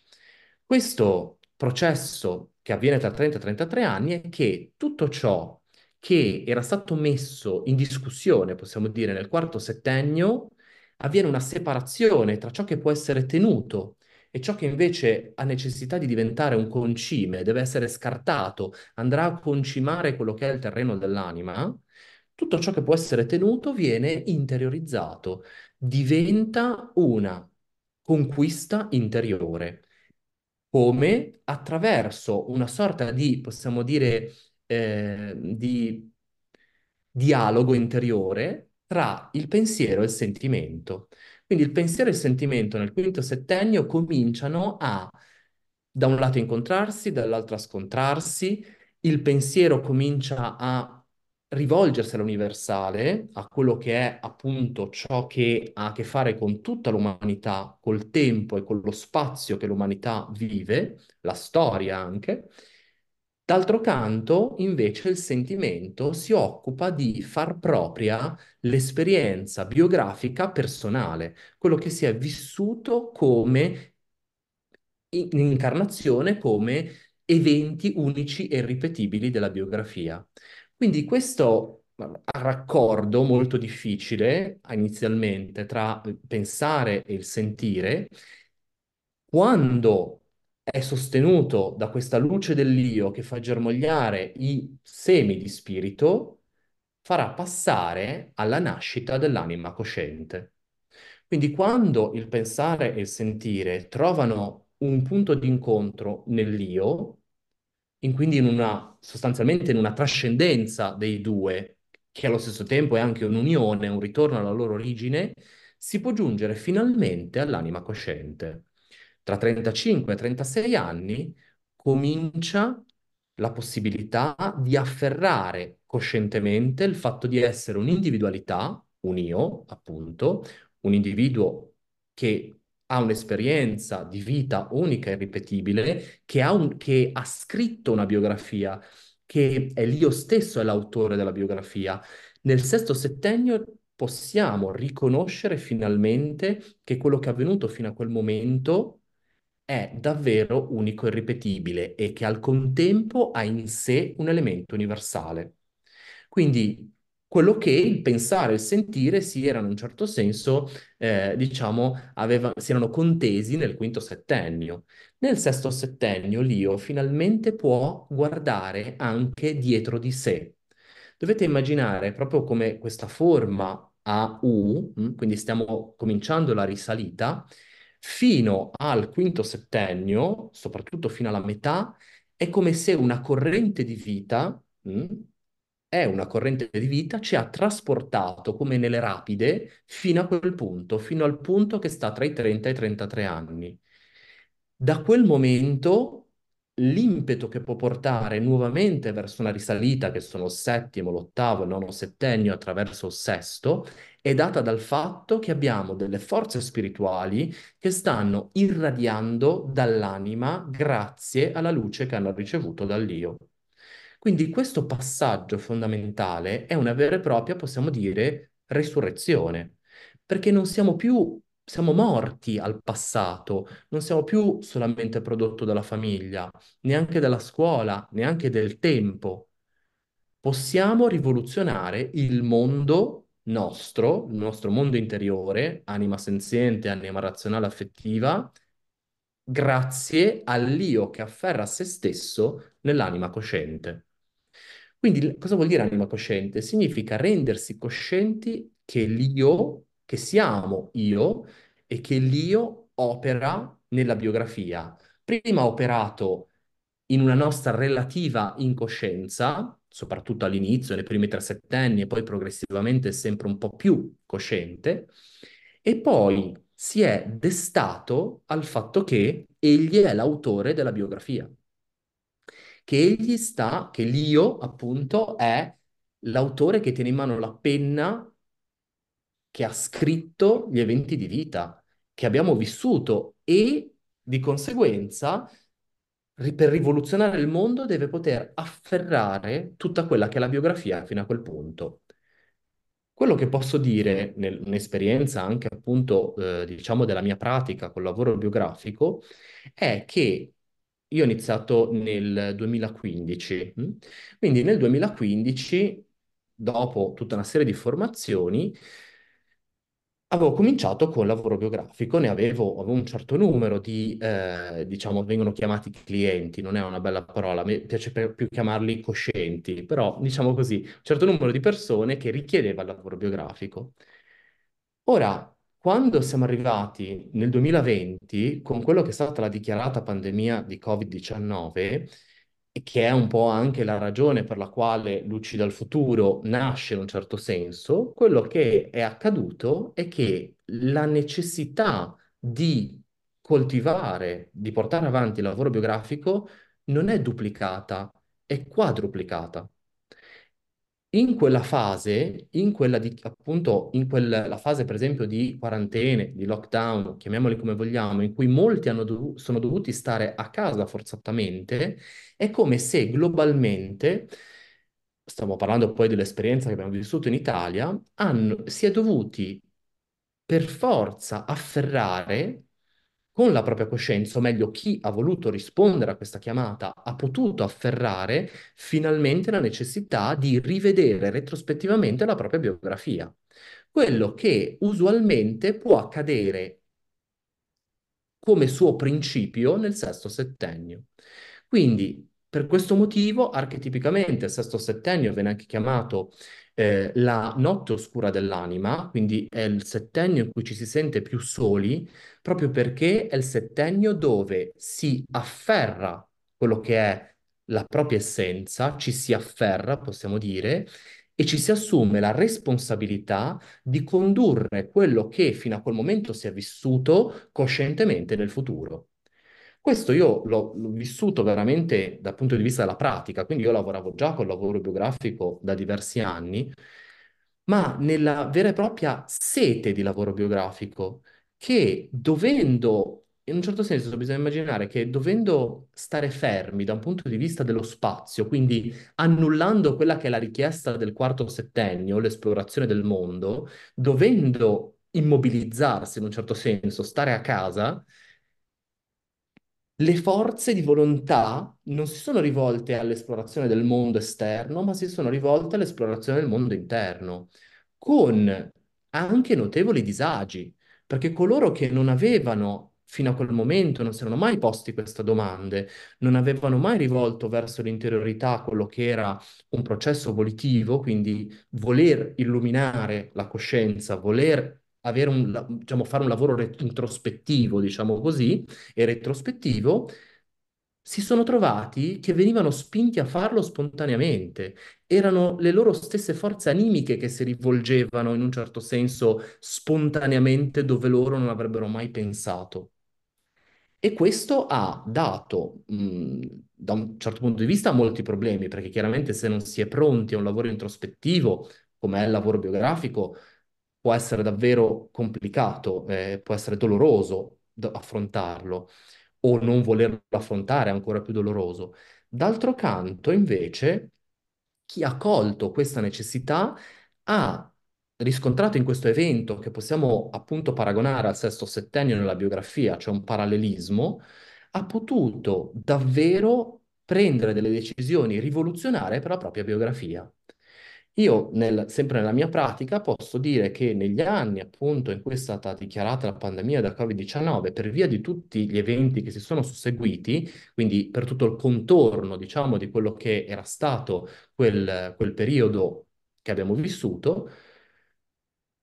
S2: Questo processo che avviene tra 30 e 33 anni è che tutto ciò che era stato messo in discussione, possiamo dire, nel quarto settennio, avviene una separazione tra ciò che può essere tenuto e ciò che invece ha necessità di diventare un concime, deve essere scartato, andrà a concimare quello che è il terreno dell'anima, tutto ciò che può essere tenuto viene interiorizzato, diventa una conquista interiore, come attraverso una sorta di, possiamo dire, eh, di dialogo interiore tra il pensiero e il sentimento. Quindi il pensiero e il sentimento nel quinto settennio cominciano a, da un lato incontrarsi, dall'altro a scontrarsi, il pensiero comincia a rivolgersi all'universale, a quello che è appunto ciò che ha a che fare con tutta l'umanità, col tempo e con lo spazio che l'umanità vive, la storia anche. D'altro canto, invece, il sentimento si occupa di far propria l'esperienza biografica personale, quello che si è vissuto come in incarnazione, come eventi unici e ripetibili della biografia. Quindi questo raccordo molto difficile inizialmente tra il pensare e il sentire, quando è sostenuto da questa luce dell'io che fa germogliare i semi di spirito, farà passare alla nascita dell'anima cosciente. Quindi quando il pensare e il sentire trovano un punto di incontro nell'io, in quindi in una, sostanzialmente in una trascendenza dei due, che allo stesso tempo è anche un'unione, un ritorno alla loro origine, si può giungere finalmente all'anima cosciente. Tra 35 e 36 anni comincia la possibilità di afferrare coscientemente il fatto di essere un'individualità, un io, appunto, un individuo che ha un'esperienza di vita unica e ripetibile, che ha, un, che ha scritto una biografia, che è l'io stesso è l'autore della biografia. Nel sesto settennio possiamo riconoscere finalmente che quello che è avvenuto fino a quel momento è davvero unico e ripetibile e che al contempo ha in sé un elemento universale. Quindi quello che il pensare e il sentire si erano in un certo senso, eh, diciamo, aveva, si erano contesi nel quinto settennio. Nel sesto settennio l'io finalmente può guardare anche dietro di sé. Dovete immaginare proprio come questa forma a U, mm, quindi stiamo cominciando la risalita, fino al quinto settennio, soprattutto fino alla metà, è come se una corrente di vita, mm, è una corrente di vita, ci ha trasportato come nelle rapide fino a quel punto, fino al punto che sta tra i 30 e i 33 anni. Da quel momento l'impeto che può portare nuovamente verso una risalita, che sono il settimo, l'ottavo, il nono settennio attraverso il sesto, è data dal fatto che abbiamo delle forze spirituali che stanno irradiando dall'anima grazie alla luce che hanno ricevuto dall'io. Quindi questo passaggio fondamentale è una vera e propria, possiamo dire, resurrezione, perché non siamo più, siamo morti al passato, non siamo più solamente prodotto dalla famiglia, neanche dalla scuola, neanche del tempo. Possiamo rivoluzionare il mondo nostro, il nostro mondo interiore, anima senziente, anima razionale affettiva, grazie all'io che afferra se stesso nell'anima cosciente. Quindi cosa vuol dire anima cosciente? Significa rendersi coscienti che l'io, che siamo io e che l'io opera nella biografia. Prima ha operato in una nostra relativa incoscienza, soprattutto all'inizio, nei primi tre settenni e poi progressivamente sempre un po' più cosciente, e poi si è destato al fatto che egli è l'autore della biografia che egli sta, che l'io appunto è l'autore che tiene in mano la penna che ha scritto gli eventi di vita che abbiamo vissuto e di conseguenza per rivoluzionare il mondo deve poter afferrare tutta quella che è la biografia fino a quel punto. Quello che posso dire nell'esperienza anche appunto eh, diciamo della mia pratica col lavoro biografico è che io ho iniziato nel 2015, mm? quindi nel 2015, dopo tutta una serie di formazioni, avevo cominciato col lavoro biografico, ne avevo, avevo un certo numero di, eh, diciamo, vengono chiamati clienti, non è una bella parola, mi piace più chiamarli coscienti, però diciamo così, un certo numero di persone che richiedeva il lavoro biografico. Ora, quando siamo arrivati nel 2020 con quello che è stata la dichiarata pandemia di Covid-19, che è un po' anche la ragione per la quale Luci dal futuro nasce in un certo senso, quello che è accaduto è che la necessità di coltivare, di portare avanti il lavoro biografico non è duplicata, è quadruplicata in quella fase, in quella di, appunto, in quella fase per esempio di quarantene, di lockdown, chiamiamoli come vogliamo, in cui molti dov- sono dovuti stare a casa forzatamente, è come se globalmente, stiamo parlando poi dell'esperienza che abbiamo vissuto in Italia, hanno, si è dovuti per forza afferrare con la propria coscienza, o meglio, chi ha voluto rispondere a questa chiamata ha potuto afferrare finalmente la necessità di rivedere retrospettivamente la propria biografia. Quello che usualmente può accadere come suo principio nel sesto settennio. Quindi, per questo motivo, archetipicamente, il sesto settennio viene anche chiamato eh, la notte oscura dell'anima, quindi è il settennio in cui ci si sente più soli, proprio perché è il settennio dove si afferra quello che è la propria essenza, ci si afferra, possiamo dire, e ci si assume la responsabilità di condurre quello che fino a quel momento si è vissuto coscientemente nel futuro. Questo io l'ho, vissuto veramente dal punto di vista della pratica, quindi io lavoravo già col lavoro biografico da diversi anni, ma nella vera e propria sete di lavoro biografico, che dovendo, in un certo senso bisogna immaginare che dovendo stare fermi da un punto di vista dello spazio, quindi annullando quella che è la richiesta del quarto settennio, l'esplorazione del mondo, dovendo immobilizzarsi in un certo senso, stare a casa, le forze di volontà non si sono rivolte all'esplorazione del mondo esterno, ma si sono rivolte all'esplorazione del mondo interno, con anche notevoli disagi, perché coloro che non avevano fino a quel momento, non si erano mai posti queste domande, non avevano mai rivolto verso l'interiorità quello che era un processo volitivo, quindi voler illuminare la coscienza, voler avere un, diciamo, fare un lavoro introspettivo, diciamo così, e retrospettivo, si sono trovati che venivano spinti a farlo spontaneamente. Erano le loro stesse forze animiche che si rivolgevano in un certo senso spontaneamente dove loro non avrebbero mai pensato. E questo ha dato, mh, mhmm, da un certo punto di vista, molti problemi, perché chiaramente se non si è pronti a un lavoro introspettivo, come è il lavoro biografico, può essere davvero complicato, eh, può essere doloroso affrontarlo o non volerlo affrontare è ancora più doloroso. D'altro canto, invece, chi ha colto questa necessità ha riscontrato in questo evento, che possiamo appunto paragonare al sesto settennio nella biografia, cioè un parallelismo, ha potuto davvero prendere delle decisioni rivoluzionarie per la propria biografia. Io, nel, sempre nella mia pratica, posso dire che negli anni, appunto, in cui è stata dichiarata la pandemia da Covid-19, per via di tutti gli eventi che si sono susseguiti, quindi per tutto il contorno, diciamo, di quello che era stato quel, quel periodo che abbiamo vissuto,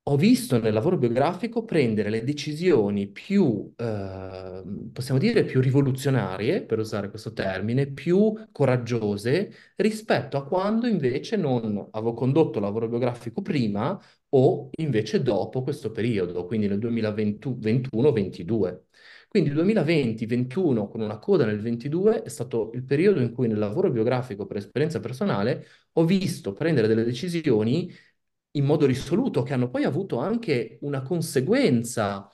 S2: ho visto nel lavoro biografico prendere le decisioni più, eh, possiamo dire, più rivoluzionarie, per usare questo termine, più coraggiose rispetto a quando invece non avevo condotto lavoro biografico prima o invece dopo questo periodo, quindi nel 2021-22. Quindi 2020-21 con una coda nel 22 è stato il periodo in cui nel lavoro biografico per esperienza personale ho visto prendere delle decisioni in modo risoluto, che hanno poi avuto anche una conseguenza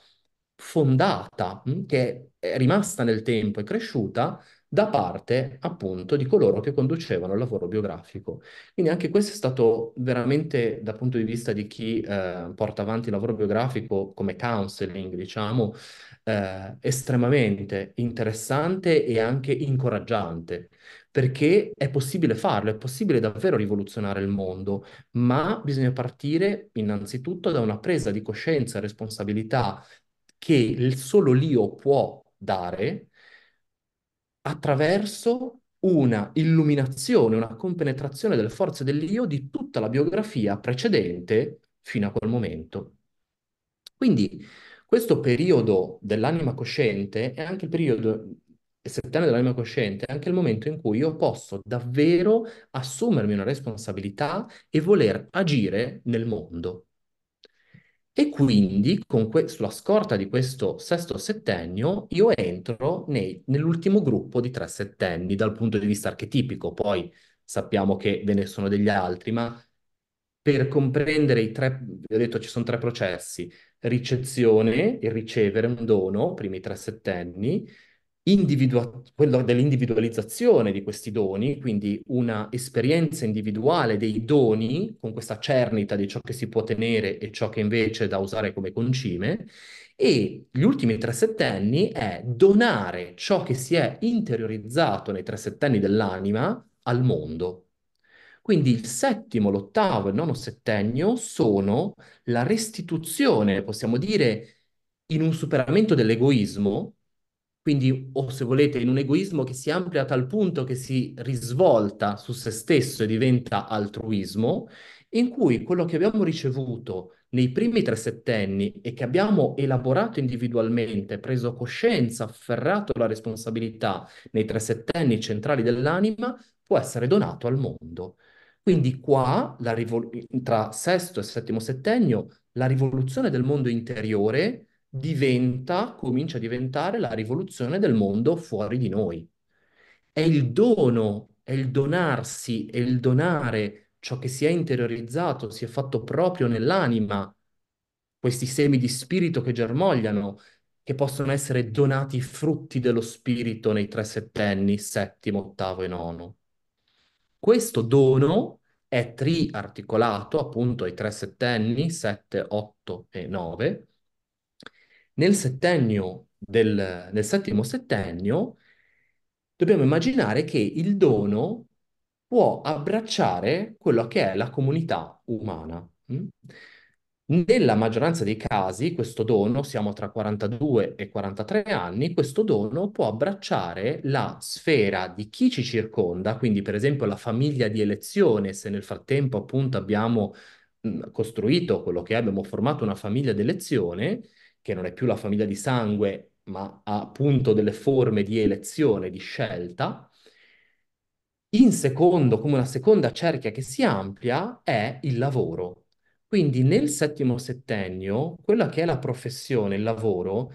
S2: fondata, mm, che è rimasta nel tempo, e cresciuta da parte appunto di coloro che conducevano il lavoro biografico. Quindi anche questo è stato veramente dal punto di vista di chi eh, porta avanti il lavoro biografico come counseling, diciamo, eh, estremamente interessante e anche incoraggiante, perché è possibile farlo, è possibile davvero rivoluzionare il mondo, ma bisogna partire innanzitutto da una presa di coscienza e responsabilità che il solo l'io può dare attraverso una illuminazione, una compenetrazione delle forze dell'io di tutta la biografia precedente fino a quel momento. Quindi questo periodo dell'anima cosciente è anche il periodo il settembre dell'anima cosciente è anche il momento in cui io posso davvero assumermi una responsabilità e voler agire nel mondo. E quindi, que- sulla scorta di questo sesto settennio, io entro nei- nell'ultimo gruppo di tre settenni dal punto di vista archetipico. Poi sappiamo che ve ne sono degli altri, ma per comprendere i tre, vi ho detto ci sono tre processi, ricezione e ricevere un dono, primi tre settenni, individua- quello dell'individualizzazione di questi doni, quindi una esperienza individuale dei doni con questa cernita di ciò che si può tenere e ciò che invece è da usare come concime, e gli ultimi tre settenni è donare ciò che si è interiorizzato nei tre settenni dell'anima al mondo. Quindi il settimo, l'ottavo e il nono settennio sono la restituzione, possiamo dire, in un superamento dell'egoismo, quindi, o se volete, in un egoismo che si amplia a tal punto che si risvolta su se stesso e diventa altruismo, in cui quello che abbiamo ricevuto nei primi tre settenni e che abbiamo elaborato individualmente, preso coscienza, afferrato la responsabilità nei tre settenni centrali dell'anima, può essere donato al mondo. Quindi qua, rivol- tra sesto e settimo settennio, la rivoluzione del mondo interiore diventa, comincia a diventare la rivoluzione del mondo fuori di noi. È il dono, è il donarsi, è il donare ciò che si è interiorizzato, si è fatto proprio nell'anima, questi semi di spirito che germogliano, che possono essere donati frutti dello spirito nei tre settenni, settimo, ottavo e nono. Questo dono è triarticolato appunto ai tre settenni, sette, 8 e 9, nel settennio del, nel settimo settennio dobbiamo immaginare che il dono può abbracciare quello che è la comunità umana. Mm? Nella maggioranza dei casi, questo dono, siamo tra 42 e 43 anni, questo dono può abbracciare la sfera di chi ci circonda, quindi per esempio la famiglia di elezione, se nel frattempo appunto abbiamo mm, costruito quello che è, abbiamo formato una famiglia di elezione, che non è più la famiglia di sangue, ma ha appunto delle forme di elezione, di scelta. In secondo, come una seconda cerchia che si amplia, è il lavoro. Quindi nel settimo settennio, quella che è la professione, il lavoro,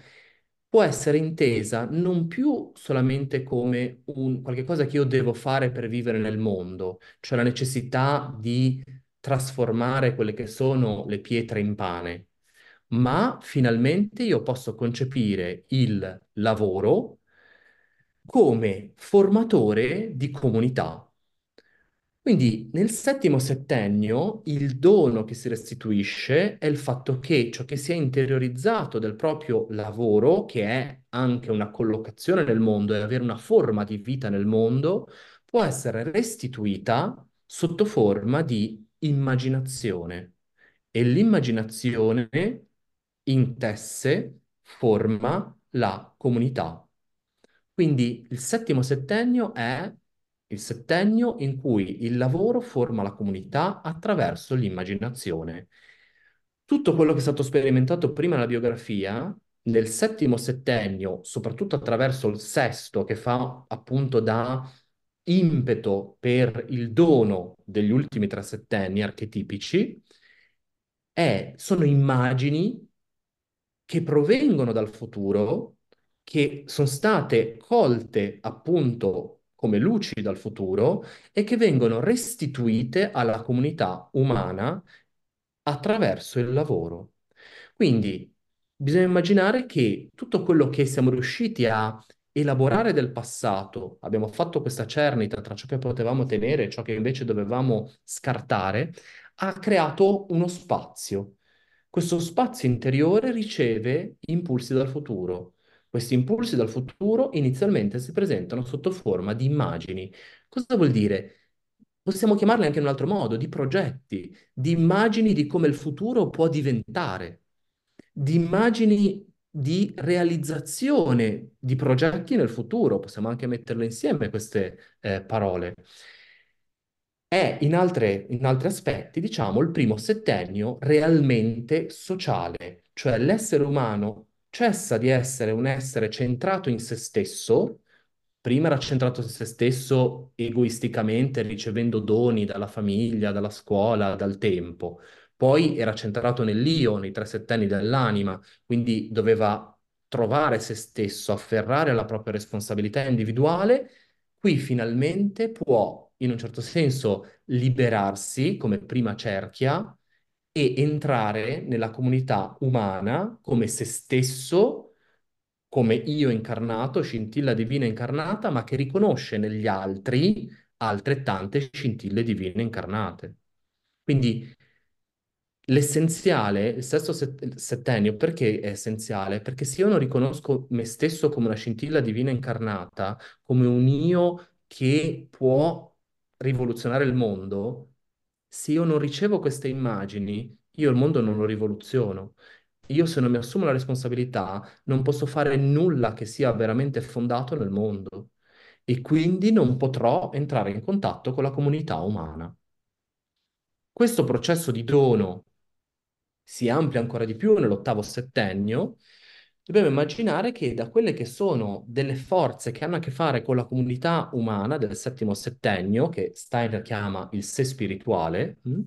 S2: può essere intesa non più solamente come un, qualcosa che io devo fare per vivere nel mondo, cioè la necessità di trasformare quelle che sono le pietre in pane, ma finalmente io posso concepire il lavoro come formatore di comunità. Quindi nel settimo settennio il dono che si restituisce è il fatto che ciò che si è interiorizzato del proprio lavoro, che è anche una collocazione nel mondo e avere una forma di vita nel mondo, può essere restituita sotto forma di immaginazione. E l'immaginazione intesse, forma la comunità. Quindi il settimo settennio è il settennio in cui il lavoro forma la comunità attraverso l'immaginazione. Tutto quello che è stato sperimentato prima nella biografia, nel settimo settennio, soprattutto attraverso il sesto che fa appunto da impeto per il dono degli ultimi tre settenni archetipici, è, sono immagini che provengono dal futuro, che sono state colte appunto come luci dal futuro e che vengono restituite alla comunità umana attraverso il lavoro. Quindi bisogna immaginare che tutto quello che siamo riusciti a elaborare del passato, abbiamo fatto questa cernita tra ciò che potevamo tenere e ciò che invece dovevamo scartare, ha creato uno spazio, questo spazio interiore riceve impulsi dal futuro. Questi impulsi dal futuro inizialmente si presentano sotto forma di immagini. Cosa vuol dire? Possiamo chiamarle anche in un altro modo, di progetti, di immagini di come il futuro può diventare, di immagini di realizzazione di progetti nel futuro, possiamo anche metterle insieme queste eh, parole è in, altre, in altri aspetti, diciamo, il primo settennio realmente sociale, cioè l'essere umano cessa di essere un essere centrato in se stesso, prima era centrato su se stesso egoisticamente, ricevendo doni dalla famiglia, dalla scuola, dal tempo, poi era centrato nell'io, nei tre settenni dell'anima, quindi doveva trovare se stesso, afferrare la propria responsabilità individuale, qui finalmente può in un certo senso liberarsi come prima cerchia e entrare nella comunità umana come se stesso, come io incarnato, scintilla divina incarnata, ma che riconosce negli altri altrettante scintille divine incarnate. Quindi l'essenziale, il sesto settennio, perché è essenziale? Perché se io non riconosco me stesso come una scintilla divina incarnata, come un io che può rivoluzionare il mondo, se io non ricevo queste immagini, io il mondo non lo rivoluziono. Io se non mi assumo la responsabilità non posso fare nulla che sia veramente fondato nel mondo e quindi non potrò entrare in contatto con la comunità umana. Questo processo di dono si amplia ancora di più nell'ottavo settennio dobbiamo immaginare che da quelle che sono delle forze che hanno a che fare con la comunità umana del settimo settennio, che Steiner chiama il sé spirituale, mm?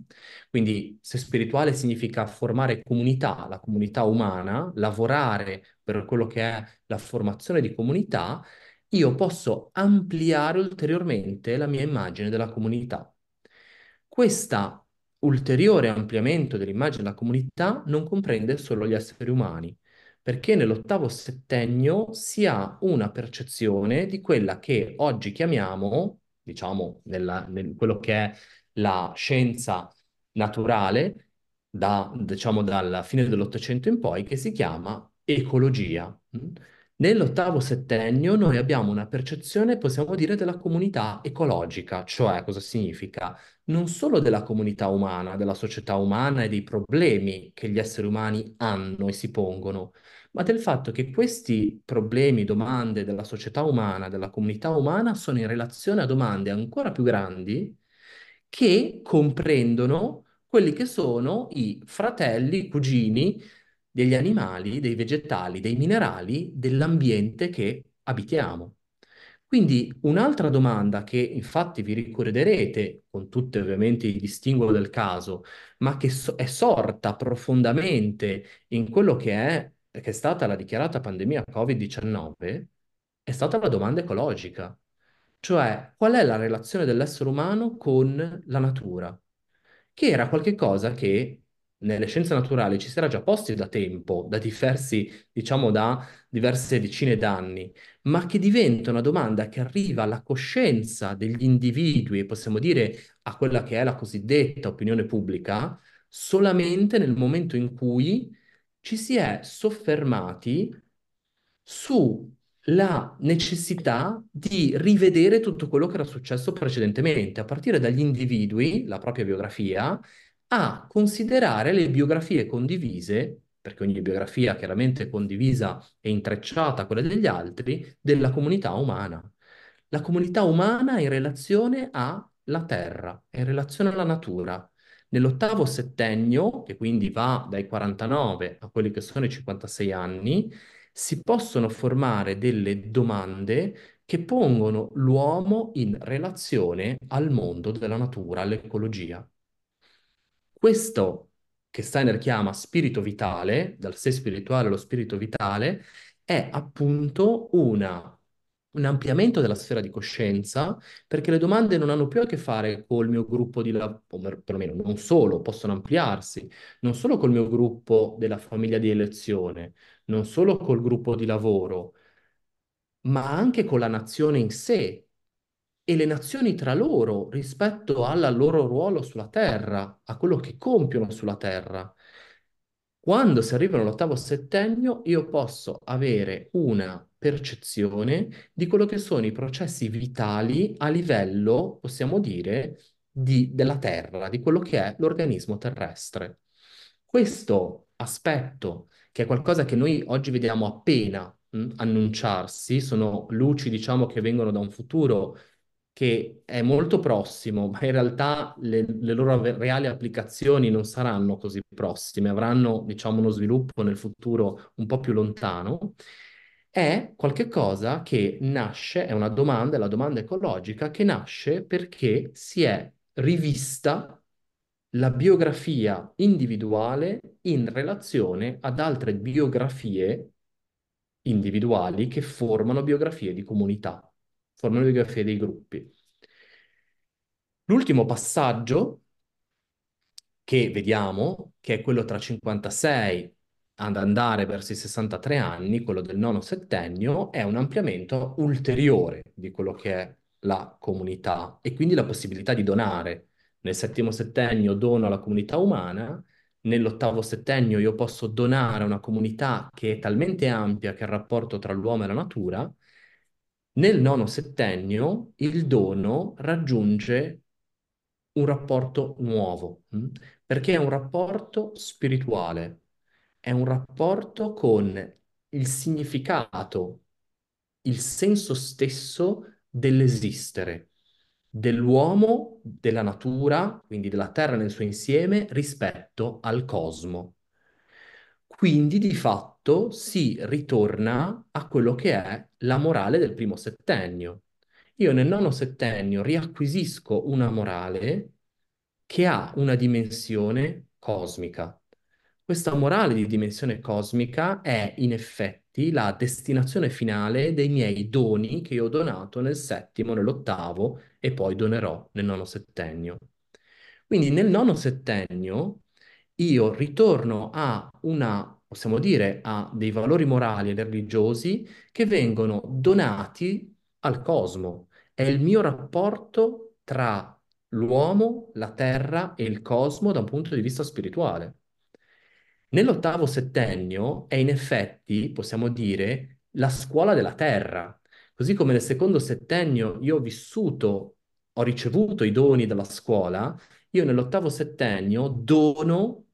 S2: quindi sé spirituale significa formare comunità, la comunità umana, lavorare per quello che è la formazione di comunità, io posso ampliare ulteriormente la mia immagine della comunità. Questa ulteriore ampliamento dell'immagine della comunità non comprende solo gli esseri umani, perché nell'ottavo settennio si ha una percezione di quella che oggi chiamiamo, diciamo, nella, nel, quello che è la scienza naturale, da, diciamo dalla fine dell'Ottocento in poi, che si chiama ecologia. Mm? Nell'ottavo settennio noi abbiamo una percezione, possiamo dire, della comunità ecologica, cioè cosa significa? Non solo della comunità umana, della società umana e dei problemi che gli esseri umani hanno e si pongono, ma del fatto che questi problemi, domande della società umana, della comunità umana, sono in relazione a domande ancora più grandi che comprendono quelli che sono i fratelli, i cugini degli animali, dei vegetali, dei minerali, dell'ambiente che abitiamo. Quindi un'altra domanda che infatti vi ricorderete, con tutte ovviamente i distinguo del caso, ma che so- è sorta profondamente in quello che è che è stata la dichiarata pandemia Covid-19 è stata la domanda ecologica, cioè qual è la relazione dell'essere umano con la natura, che era qualcosa che nelle scienze naturali ci si era già posti da tempo, da diversi, diciamo da diverse decine d'anni, ma che diventa una domanda che arriva alla coscienza degli individui e possiamo dire a quella che è la cosiddetta opinione pubblica solamente nel momento in cui ci si è soffermati sulla necessità di rivedere tutto quello che era successo precedentemente, a partire dagli individui, la propria biografia, a considerare le biografie condivise, perché ogni biografia chiaramente è condivisa e intrecciata a quella degli altri, della comunità umana. La comunità umana in relazione alla terra, in relazione alla natura, Nell'ottavo settennio, che quindi va dai 49 a quelli che sono i 56 anni, si possono formare delle domande che pongono l'uomo in relazione al mondo della natura, all'ecologia. Questo che Steiner chiama spirito vitale, dal sé spirituale allo spirito vitale, è appunto una un ampliamento della sfera di coscienza, perché le domande non hanno più a che fare col mio gruppo di lavoro, perlomeno non solo, possono ampliarsi, non solo col mio gruppo della famiglia di elezione, non solo col gruppo di lavoro, ma anche con la nazione in sé e le nazioni tra loro rispetto al loro ruolo sulla terra, a quello che compiono sulla terra. Quando si arriva all'ottavo settennio, io posso avere una percezione di quello che sono i processi vitali a livello, possiamo dire, di, della Terra, di quello che è l'organismo terrestre. Questo aspetto, che è qualcosa che noi oggi vediamo appena mh, annunciarsi, sono luci, diciamo, che vengono da un futuro che è molto prossimo, ma in realtà le, le loro reali applicazioni non saranno così prossime, avranno, diciamo, uno sviluppo nel futuro un po' più lontano è qualcosa che nasce, è una domanda, è la domanda ecologica che nasce perché si è rivista la biografia individuale in relazione ad altre biografie individuali che formano biografie di comunità, formano biografie dei gruppi. L'ultimo passaggio che vediamo, che è quello tra 56 ad andare verso i 63 anni, quello del nono settennio, è un ampliamento ulteriore di quello che è la comunità e quindi la possibilità di donare. Nel settimo settennio dono alla comunità umana, nell'ottavo settennio io posso donare a una comunità che è talmente ampia che è il rapporto tra l'uomo e la natura, nel nono settennio il dono raggiunge un rapporto nuovo, mm? perché è un rapporto spirituale, è un rapporto con il significato, il senso stesso dell'esistere, dell'uomo, della natura, quindi della terra nel suo insieme, rispetto al cosmo. Quindi di fatto si ritorna a quello che è la morale del primo settennio. Io nel nono settennio riacquisisco una morale che ha una dimensione cosmica, questa morale di dimensione cosmica è in effetti la destinazione finale dei miei doni che io ho donato nel settimo, nell'ottavo e poi donerò nel nono settennio. Quindi nel nono settennio io ritorno a una, possiamo dire, a dei valori morali e religiosi che vengono donati al cosmo. È il mio rapporto tra l'uomo, la terra e il cosmo da un punto di vista spirituale. Nell'ottavo settennio è in effetti, possiamo dire, la scuola della terra. Così come nel secondo settennio io ho vissuto, ho ricevuto i doni dalla scuola, io nell'ottavo settennio dono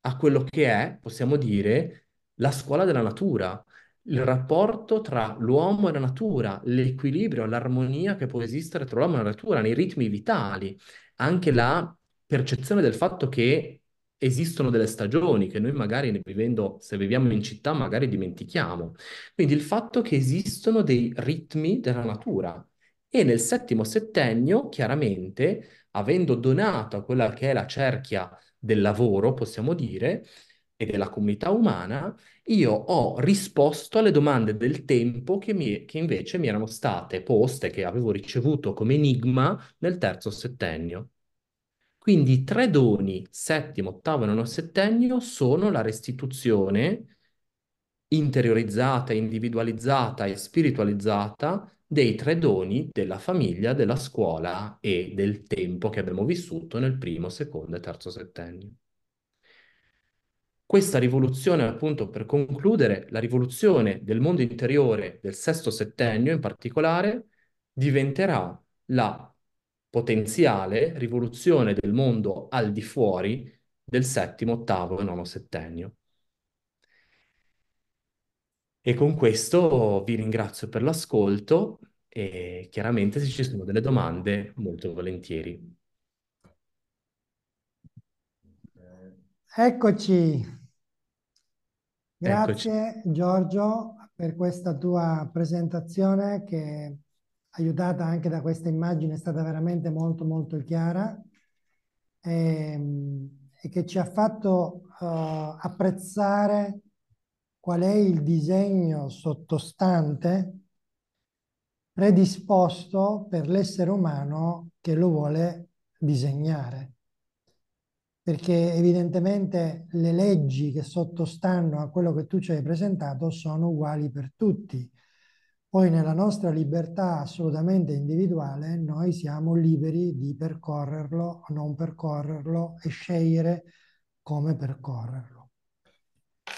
S2: a quello che è, possiamo dire, la scuola della natura, il rapporto tra l'uomo e la natura, l'equilibrio, l'armonia che può esistere tra l'uomo e la natura, nei ritmi vitali, anche la percezione del fatto che esistono delle stagioni che noi magari vivendo, se viviamo in città, magari dimentichiamo. Quindi il fatto che esistono dei ritmi della natura. E nel settimo settennio, chiaramente, avendo donato a quella che è la cerchia del lavoro, possiamo dire, e della comunità umana, io ho risposto alle domande del tempo che, mi, che invece mi erano state poste, che avevo ricevuto come enigma nel terzo settennio. Quindi i tre doni, settimo, ottavo e nono settennio, sono la restituzione interiorizzata, individualizzata e spiritualizzata dei tre doni della famiglia, della scuola e del tempo che abbiamo vissuto nel primo, secondo e terzo settennio. Questa rivoluzione, appunto, per concludere, la rivoluzione del mondo interiore del sesto settennio in particolare, diventerà la potenziale rivoluzione del mondo al di fuori del settimo, ottavo e nono settennio. E con questo vi ringrazio per l'ascolto e chiaramente se ci sono delle domande molto volentieri.
S1: Eccoci. Grazie Eccoci. Giorgio per questa tua presentazione che aiutata anche da questa immagine, è stata veramente molto molto chiara e, ehm, e che ci ha fatto uh, apprezzare qual è il disegno sottostante predisposto per l'essere umano che lo vuole disegnare. Perché evidentemente le leggi che sottostanno a quello che tu ci hai presentato sono uguali per tutti poi nella nostra libertà assolutamente individuale noi siamo liberi di percorrerlo o non percorrerlo e scegliere come percorrerlo.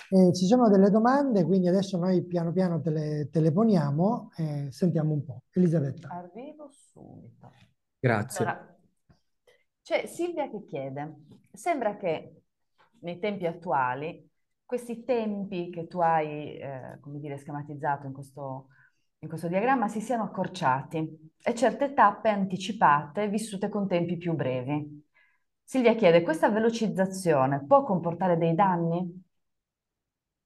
S1: E ci sono delle domande, quindi adesso noi piano piano te le, te le poniamo e sentiamo un po'. Elisabetta.
S3: Arrivo subito. Grazie. Allora, c'è Silvia che chiede, sembra che nei tempi attuali questi tempi che tu hai, eh, come dire, schematizzato in questo in questo diagramma si siano accorciati e certe tappe anticipate vissute con tempi più brevi. Silvia chiede, questa velocizzazione può comportare dei danni?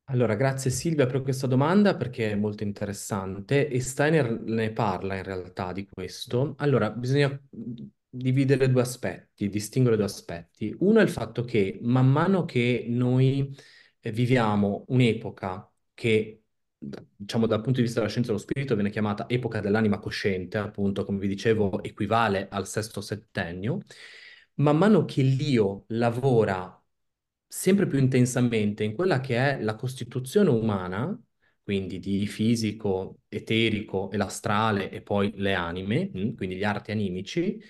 S2: Allora, grazie Silvia per questa domanda perché è molto interessante e Steiner ne parla in realtà di questo. Allora, bisogna dividere due aspetti, distinguere due aspetti. Uno è il fatto che man mano che noi eh, viviamo un'epoca che diciamo dal punto di vista della scienza dello spirito viene chiamata epoca dell'anima cosciente, appunto come vi dicevo equivale al sesto settennio, man mano che l'io lavora sempre più intensamente in quella che è la costituzione umana, quindi di fisico, eterico e l'astrale e poi le anime, mm, quindi gli arti animici,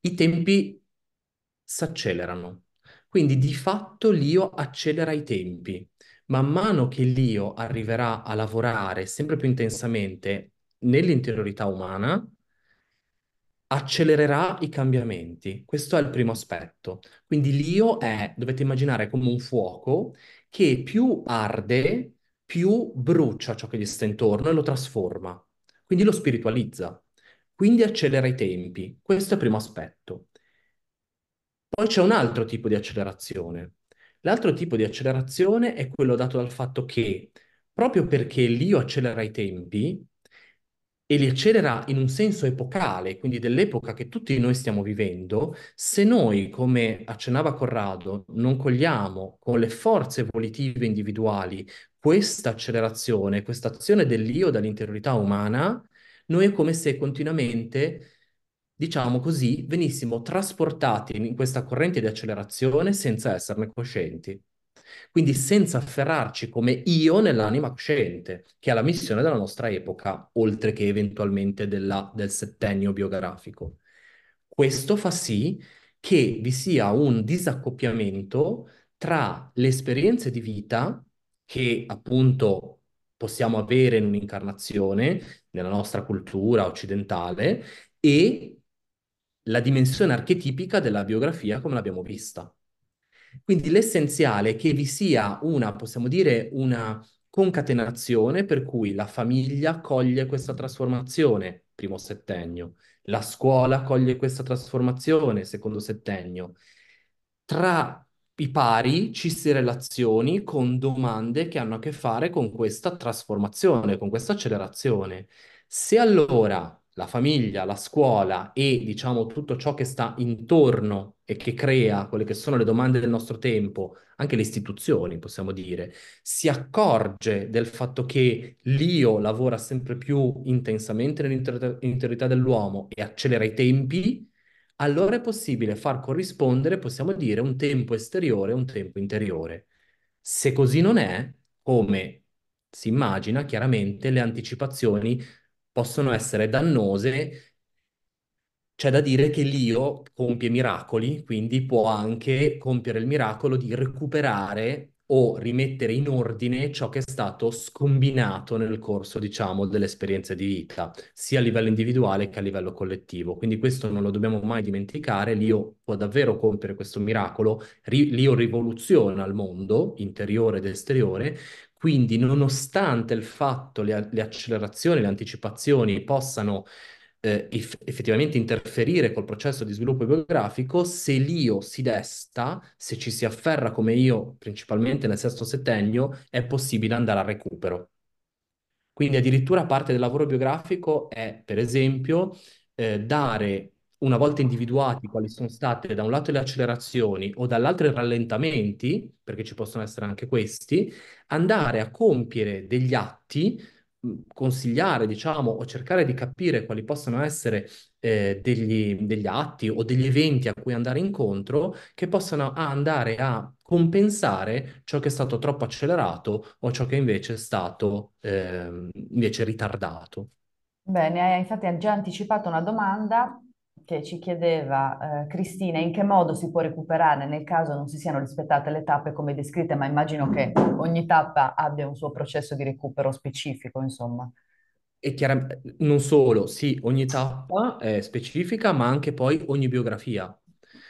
S2: i tempi s'accelerano. Quindi di fatto l'io accelera i tempi. Man mano che l'io arriverà a lavorare sempre più intensamente nell'interiorità umana, accelererà i cambiamenti. Questo è il primo aspetto. Quindi l'io è, dovete immaginare, come un fuoco che più arde, più brucia ciò che gli sta intorno e lo trasforma. Quindi lo spiritualizza. Quindi accelera i tempi. Questo è il primo aspetto. Poi c'è un altro tipo di accelerazione, L'altro tipo di accelerazione è quello dato dal fatto che proprio perché l'io accelera i tempi e li accelera in un senso epocale, quindi dell'epoca che tutti noi stiamo vivendo, se noi, come accennava Corrado, non cogliamo con le forze volitive individuali questa accelerazione, questa azione dell'io dall'interiorità umana, noi è come se continuamente diciamo così, venissimo trasportati in questa corrente di accelerazione senza esserne coscienti. Quindi senza afferrarci come io nell'anima cosciente, che è la missione della nostra epoca, oltre che eventualmente della, del settennio biografico. Questo fa sì che vi sia un disaccoppiamento tra le esperienze di vita che appunto possiamo avere in un'incarnazione nella nostra cultura occidentale e la dimensione archetipica della biografia come l'abbiamo vista. Quindi l'essenziale è che vi sia una, possiamo dire, una concatenazione per cui la famiglia coglie questa trasformazione, primo settennio, la scuola coglie questa trasformazione, secondo settennio. Tra i pari ci si relazioni con domande che hanno a che fare con questa trasformazione, con questa accelerazione. Se allora la famiglia, la scuola e diciamo tutto ciò che sta intorno e che crea quelle che sono le domande del nostro tempo, anche le istituzioni, possiamo dire, si accorge del fatto che l'io lavora sempre più intensamente nell'interiorità dell'uomo e accelera i tempi, allora è possibile far corrispondere, possiamo dire, un tempo esteriore e un tempo interiore. Se così non è, come si immagina, chiaramente le anticipazioni possono essere dannose, c'è da dire che l'io compie miracoli, quindi può anche compiere il miracolo di recuperare o rimettere in ordine ciò che è stato scombinato nel corso, diciamo, delle di vita, sia a livello individuale che a livello collettivo. Quindi questo non lo dobbiamo mai dimenticare, l'io può davvero compiere questo miracolo, l'io rivoluziona il mondo interiore ed esteriore, quindi, nonostante il fatto le, le accelerazioni, le anticipazioni possano eh, eff- effettivamente interferire col processo di sviluppo biografico, se l'io si desta, se ci si afferra come io, principalmente nel sesto settennio, è possibile andare a recupero. Quindi addirittura parte del lavoro biografico è, per esempio, eh, dare una volta individuati quali sono state da un lato le accelerazioni o dall'altro i rallentamenti, perché ci possono essere anche questi, andare a compiere degli atti, consigliare, diciamo, o cercare di capire quali possono essere eh, degli, degli, atti o degli eventi a cui andare incontro che possano andare a compensare ciò che è stato troppo accelerato o ciò che invece è stato eh, invece ritardato.
S3: Bene, hai infatti già anticipato una domanda che ci chiedeva eh, Cristina in che modo si può recuperare nel caso non si siano rispettate le tappe come descritte, ma immagino che ogni tappa abbia un suo processo di recupero specifico, insomma.
S2: E chiaramente non solo, sì, ogni tappa è specifica, ma anche poi ogni biografia.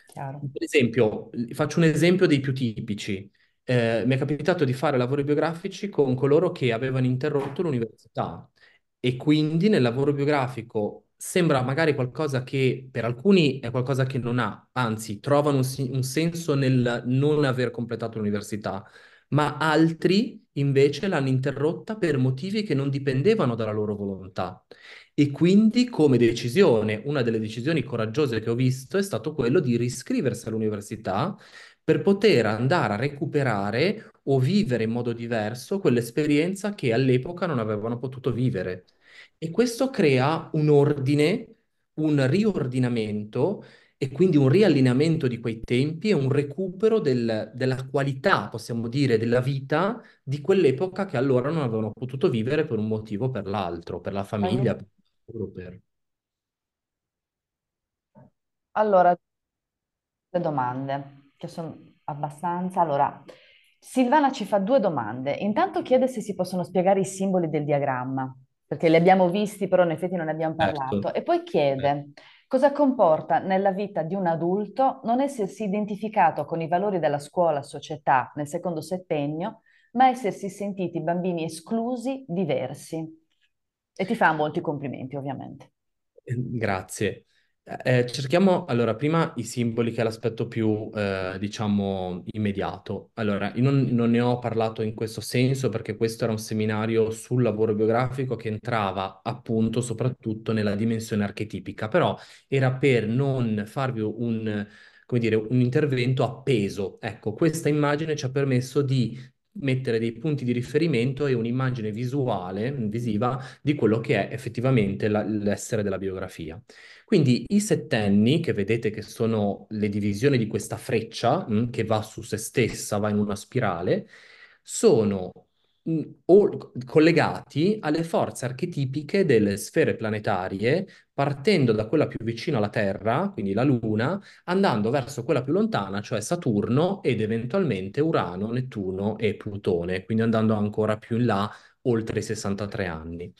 S2: Chiaro. Per esempio, faccio un esempio dei più tipici. Eh, mi è capitato di fare lavori biografici con coloro che avevano interrotto l'università e quindi nel lavoro biografico sembra magari qualcosa che per alcuni è qualcosa che non ha, anzi trovano un, un senso nel non aver completato l'università, ma altri invece l'hanno interrotta per motivi che non dipendevano dalla loro volontà. E quindi come decisione, una delle decisioni coraggiose che ho visto è stato quello di riscriversi all'università per poter andare a recuperare o vivere in modo diverso quell'esperienza che all'epoca non avevano potuto vivere. E questo crea un ordine, un riordinamento e quindi un riallineamento di quei tempi e un recupero del, della qualità, possiamo dire, della vita di quell'epoca che allora non avevano potuto vivere per un motivo o per l'altro, per la famiglia, per il per...
S3: Allora, le domande, che sono abbastanza... Allora, Silvana ci fa due domande. Intanto chiede se si possono spiegare i simboli del diagramma perché li abbiamo visti, però in effetti non ne abbiamo certo. parlato. Certo. E poi chiede cosa comporta nella vita di un adulto non essersi identificato con i valori della scuola, società nel secondo settennio, ma essersi sentiti bambini esclusi, diversi. E ti fa molti complimenti, ovviamente.
S2: Grazie. Eh, eh, cerchiamo allora prima i simboli che è l'aspetto più eh, diciamo immediato. Allora, io non, non ne ho parlato in questo senso perché questo era un seminario sul lavoro biografico che entrava appunto soprattutto nella dimensione archetipica, però era per non farvi un, come dire, un intervento appeso. Ecco, questa immagine ci ha permesso di mettere dei punti di riferimento e un'immagine visuale, visiva, di quello che è effettivamente l'essere della biografia. Quindi i settenni, che vedete che sono le divisioni di questa freccia mh, mm, che va su se stessa, va in una spirale, sono mh, mm, o- collegati alle forze archetipiche delle sfere planetarie, partendo da quella più vicina alla Terra, quindi la Luna, andando verso quella più lontana, cioè Saturno ed eventualmente Urano, Nettuno e Plutone, quindi andando ancora più in là, oltre i 63 anni.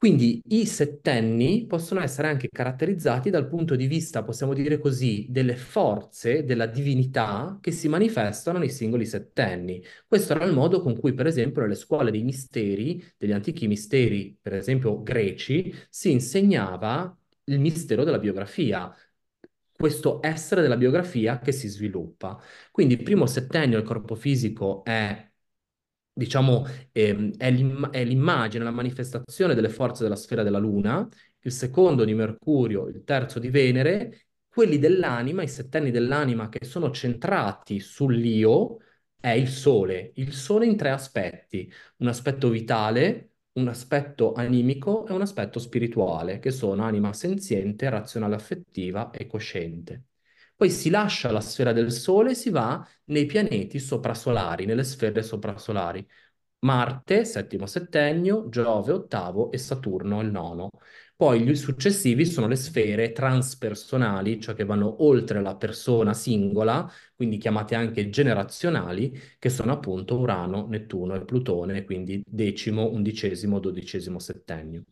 S2: Quindi i settenni possono essere anche caratterizzati dal punto di vista, possiamo dire così, delle forze, della divinità che si manifestano nei singoli settenni. Questo era il modo con cui, per esempio, nelle scuole dei misteri, degli antichi misteri, per esempio greci, si insegnava il mistero della biografia, questo essere della biografia che si sviluppa. Quindi il primo settennio il corpo fisico è diciamo, ehm, è, è l'immagine, la manifestazione delle forze della sfera della Luna, il secondo di Mercurio, il terzo di Venere, quelli dell'anima, i settenni dell'anima che sono centrati sull'io, è il Sole. Il Sole in tre aspetti, un aspetto vitale, un aspetto animico e un aspetto spirituale, che sono anima senziente, razionale affettiva e cosciente. Poi si lascia la sfera del Sole e si va nei pianeti soprasolari, nelle sfere soprasolari. Marte, settimo settennio, Giove, ottavo e Saturno, il nono. Poi gli successivi sono le sfere transpersonali, cioè che vanno oltre la persona singola, quindi chiamate anche generazionali, che sono appunto Urano, Nettuno e Plutone, quindi decimo, undicesimo, dodicesimo settennio.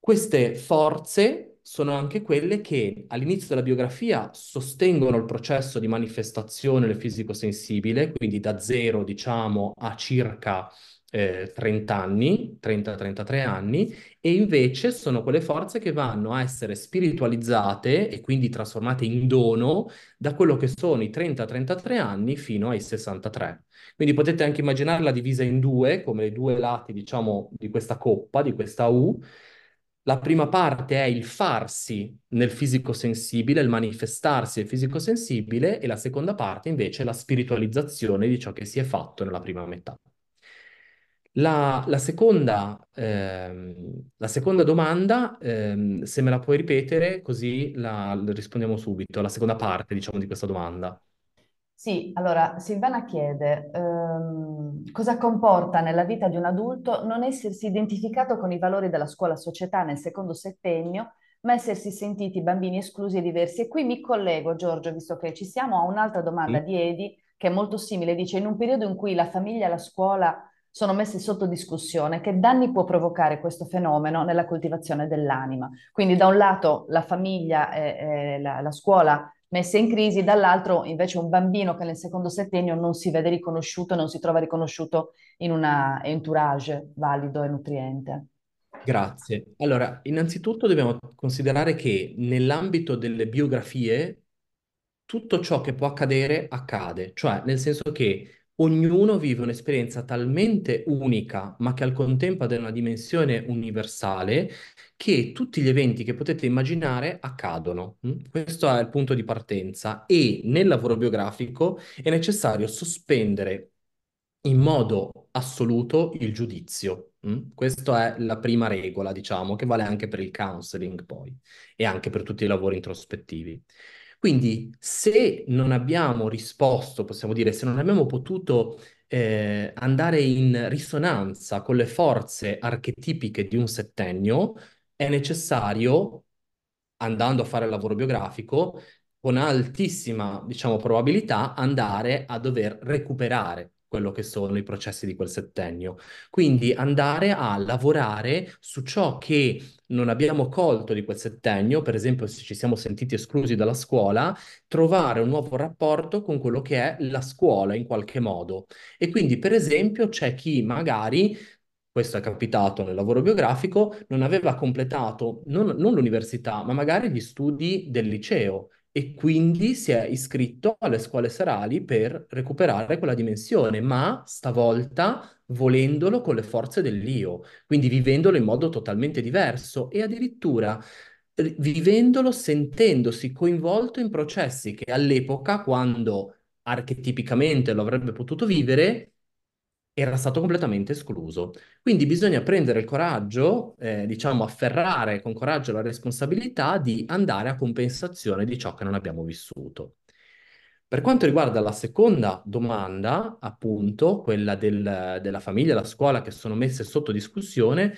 S2: Queste forze sono anche quelle che all'inizio della biografia sostengono il processo di manifestazione del fisico sensibile, quindi da zero diciamo a circa eh, 30 anni, 30-33 anni, e invece sono quelle forze che vanno a essere spiritualizzate e quindi trasformate in dono da quello che sono i 30-33 anni fino ai 63. Quindi potete anche immaginarla divisa in due, come i due lati diciamo di questa coppa, di questa U, la prima parte è il farsi nel fisico sensibile, il manifestarsi nel fisico sensibile, e la seconda parte invece è la spiritualizzazione di ciò che si è fatto nella prima metà. La, la, seconda, ehm, la seconda, domanda, ehm, se me la puoi ripetere, così la, rispondiamo subito, la seconda parte, diciamo, di questa domanda.
S3: Sì, allora Silvana chiede ehm, cosa comporta nella vita di un adulto non essersi identificato con i valori della scuola-società nel secondo settennio, ma essersi sentiti bambini esclusi e diversi. E qui mi collego, Giorgio, visto che ci siamo, a un'altra domanda mm. di Edi che è molto simile. Dice, in un periodo in cui la famiglia e la scuola sono messe sotto discussione, che danni può provocare questo fenomeno nella coltivazione dell'anima? Quindi da un lato la famiglia e, e la, la scuola messe in crisi, dall'altro invece un bambino che nel secondo settennio non si vede riconosciuto, non si trova riconosciuto in un entourage valido e nutriente.
S2: Grazie. Allora, innanzitutto dobbiamo considerare che nell'ambito delle biografie tutto ciò che può accadere accade, cioè nel senso che ognuno vive un'esperienza talmente unica, ma che al contempo ha una dimensione universale, che tutti gli eventi che potete immaginare accadono. Mm? Questo è il punto di partenza e nel lavoro biografico è necessario sospendere in modo assoluto il giudizio. Mm? Questa è la prima regola, diciamo, che vale anche per il counseling poi e anche per tutti i lavori introspettivi. Quindi se non abbiamo risposto, possiamo dire, se non abbiamo potuto eh, andare in risonanza con le forze archetipiche di un settennio, è necessario, andando a fare il lavoro biografico, con altissima, diciamo, probabilità andare a dover recuperare quello che sono i processi di quel settennio. Quindi andare a lavorare su ciò che non abbiamo colto di quel settennio, per esempio se ci siamo sentiti esclusi dalla scuola, trovare un nuovo rapporto con quello che è la scuola in qualche modo. E quindi per esempio c'è chi magari questo è capitato nel lavoro biografico, non aveva completato non, non l'università, ma magari gli studi del liceo e quindi si è iscritto alle scuole serali per recuperare quella dimensione, ma stavolta volendolo con le forze dell'io, quindi vivendolo in modo totalmente diverso e addirittura eh, vivendolo sentendosi coinvolto in processi che all'epoca, quando archetipicamente lo avrebbe potuto vivere, era stato completamente escluso. Quindi bisogna prendere il coraggio, eh, diciamo afferrare con coraggio la responsabilità di andare a compensazione di ciò che non abbiamo vissuto. Per quanto riguarda la seconda domanda, appunto, quella del, della famiglia la scuola che sono messe sotto discussione,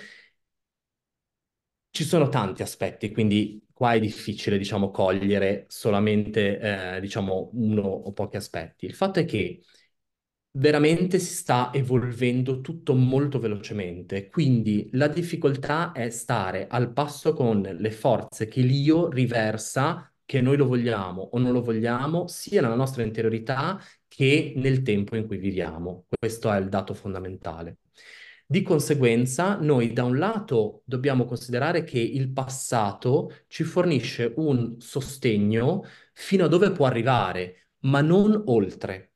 S2: ci sono tanti aspetti, quindi qua è difficile, diciamo, cogliere solamente, eh, diciamo, uno o pochi aspetti. Il fatto è che veramente si sta evolvendo tutto molto velocemente, quindi la difficoltà è stare al passo con le forze che l'io riversa, che noi lo vogliamo o non lo vogliamo, sia nella nostra interiorità che nel tempo in cui viviamo. Questo è il dato fondamentale. Di conseguenza, noi da un lato dobbiamo considerare che il passato ci fornisce un sostegno fino a dove può arrivare, ma non oltre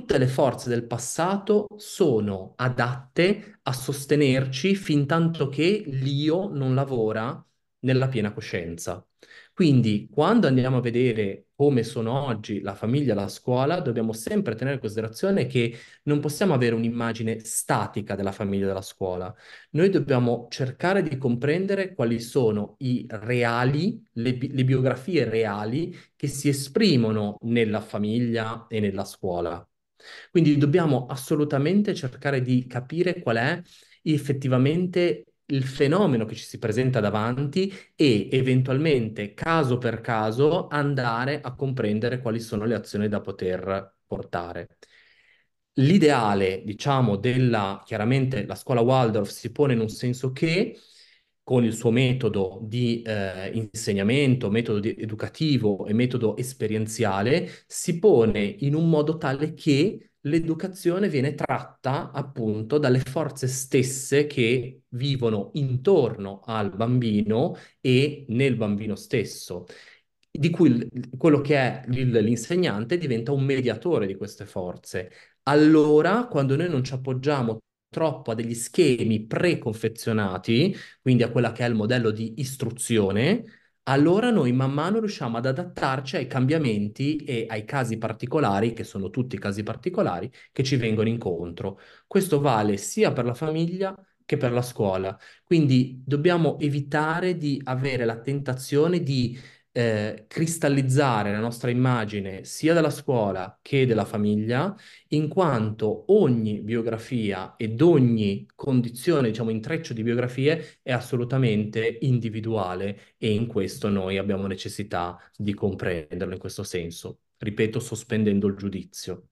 S2: tutte le forze del passato sono adatte a sostenerci fin tanto che l'io non lavora nella piena coscienza. Quindi, quando andiamo a vedere come sono oggi la famiglia e la scuola, dobbiamo sempre tenere in considerazione che non possiamo avere un'immagine statica della famiglia e della scuola. Noi dobbiamo cercare di comprendere quali sono i reali, le, bi- le biografie reali che si esprimono nella famiglia e nella scuola. Quindi dobbiamo assolutamente cercare di capire qual è effettivamente il fenomeno che ci si presenta davanti e eventualmente caso per caso andare a comprendere quali sono le azioni da poter portare. L'ideale, diciamo, della chiaramente la scuola Waldorf si pone in un senso che con il suo metodo di eh, insegnamento, metodo di educativo e metodo esperienziale, si pone in un modo tale che l'educazione viene tratta appunto dalle forze stesse che vivono intorno al bambino e nel bambino stesso, di cui quello che è l'insegnante diventa un mediatore di queste forze. Allora, quando noi non ci appoggiamo troppo a degli schemi preconfezionati, quindi a quella che è il modello di istruzione, allora noi man mano riusciamo ad adattarci ai cambiamenti e ai casi particolari, che sono tutti casi particolari, che ci vengono incontro. Questo vale sia per la famiglia che per la scuola. Quindi dobbiamo evitare di avere la tentazione di eh, cristallizzare la nostra immagine sia della scuola che della famiglia, in quanto ogni biografia ed ogni condizione, diciamo intreccio di biografie, è assolutamente individuale e in questo noi abbiamo necessità di comprenderlo in questo senso, ripeto, sospendendo il giudizio.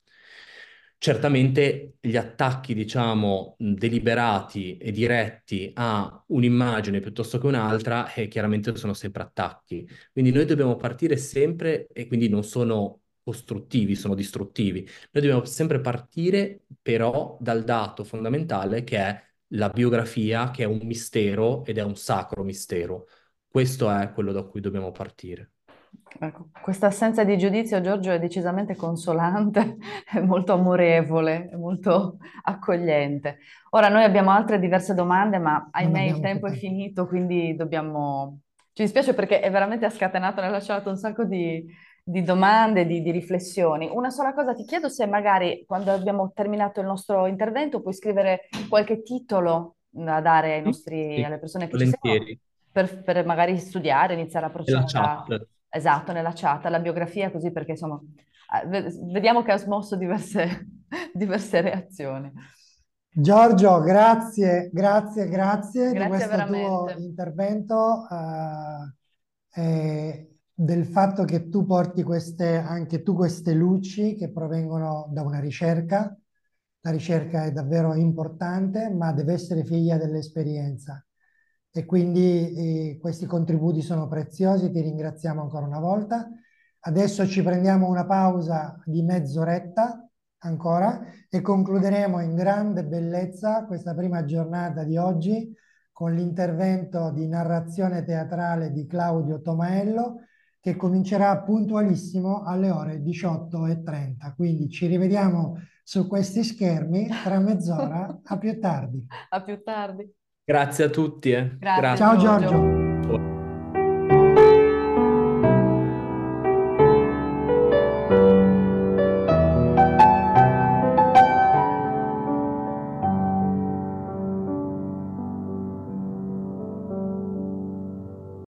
S2: Certamente gli attacchi, diciamo, deliberati e diretti a un'immagine piuttosto che un'altra, eh, chiaramente sono sempre attacchi. Quindi noi dobbiamo partire sempre, e quindi non sono costruttivi, sono distruttivi. Noi dobbiamo sempre partire però dal dato fondamentale che è la biografia, che è un mistero ed è un sacro mistero. Questo è quello da cui dobbiamo partire.
S3: Ecco, questa assenza di giudizio, Giorgio, è decisamente consolante, è molto amorevole, è molto accogliente. Ora noi abbiamo altre diverse domande, ma ahimè il tempo è finito, quindi dobbiamo... Ci dispiace perché è veramente scatenato, ne ha lasciato un sacco di, di domande, di, di, riflessioni. Una sola cosa ti chiedo se magari quando abbiamo terminato il nostro intervento puoi scrivere qualche titolo da dare nostri, sì, alle persone che volentieri. ci seguono. Per, per, magari studiare, iniziare a procedere. La chat. Esatto, nella chat, la biografia così perché insomma eh,
S1: vediamo che ha smosso diverse, diverse reazioni. Giorgio, grazie, grazie, grazie, grazie di questo veramente. tuo intervento uh, e del fatto che tu porti queste, anche tu queste luci che provengono da una ricerca. La ricerca è davvero importante, ma deve essere figlia dell'esperienza e quindi eh, questi contributi sono preziosi, ti ringraziamo ancora una volta. Adesso ci prendiamo una pausa di mezz'oretta ancora e concluderemo in grande bellezza questa prima giornata di oggi con l'intervento di narrazione teatrale di Claudio Tomaello che comincerà puntualissimo alle ore 18.30. Quindi ci rivediamo su questi schermi tra mezz'ora a più tardi.
S3: A più tardi.
S2: Grazie a tutti. Eh. Grazie. Grazie. Ciao Giorgio. Ciao.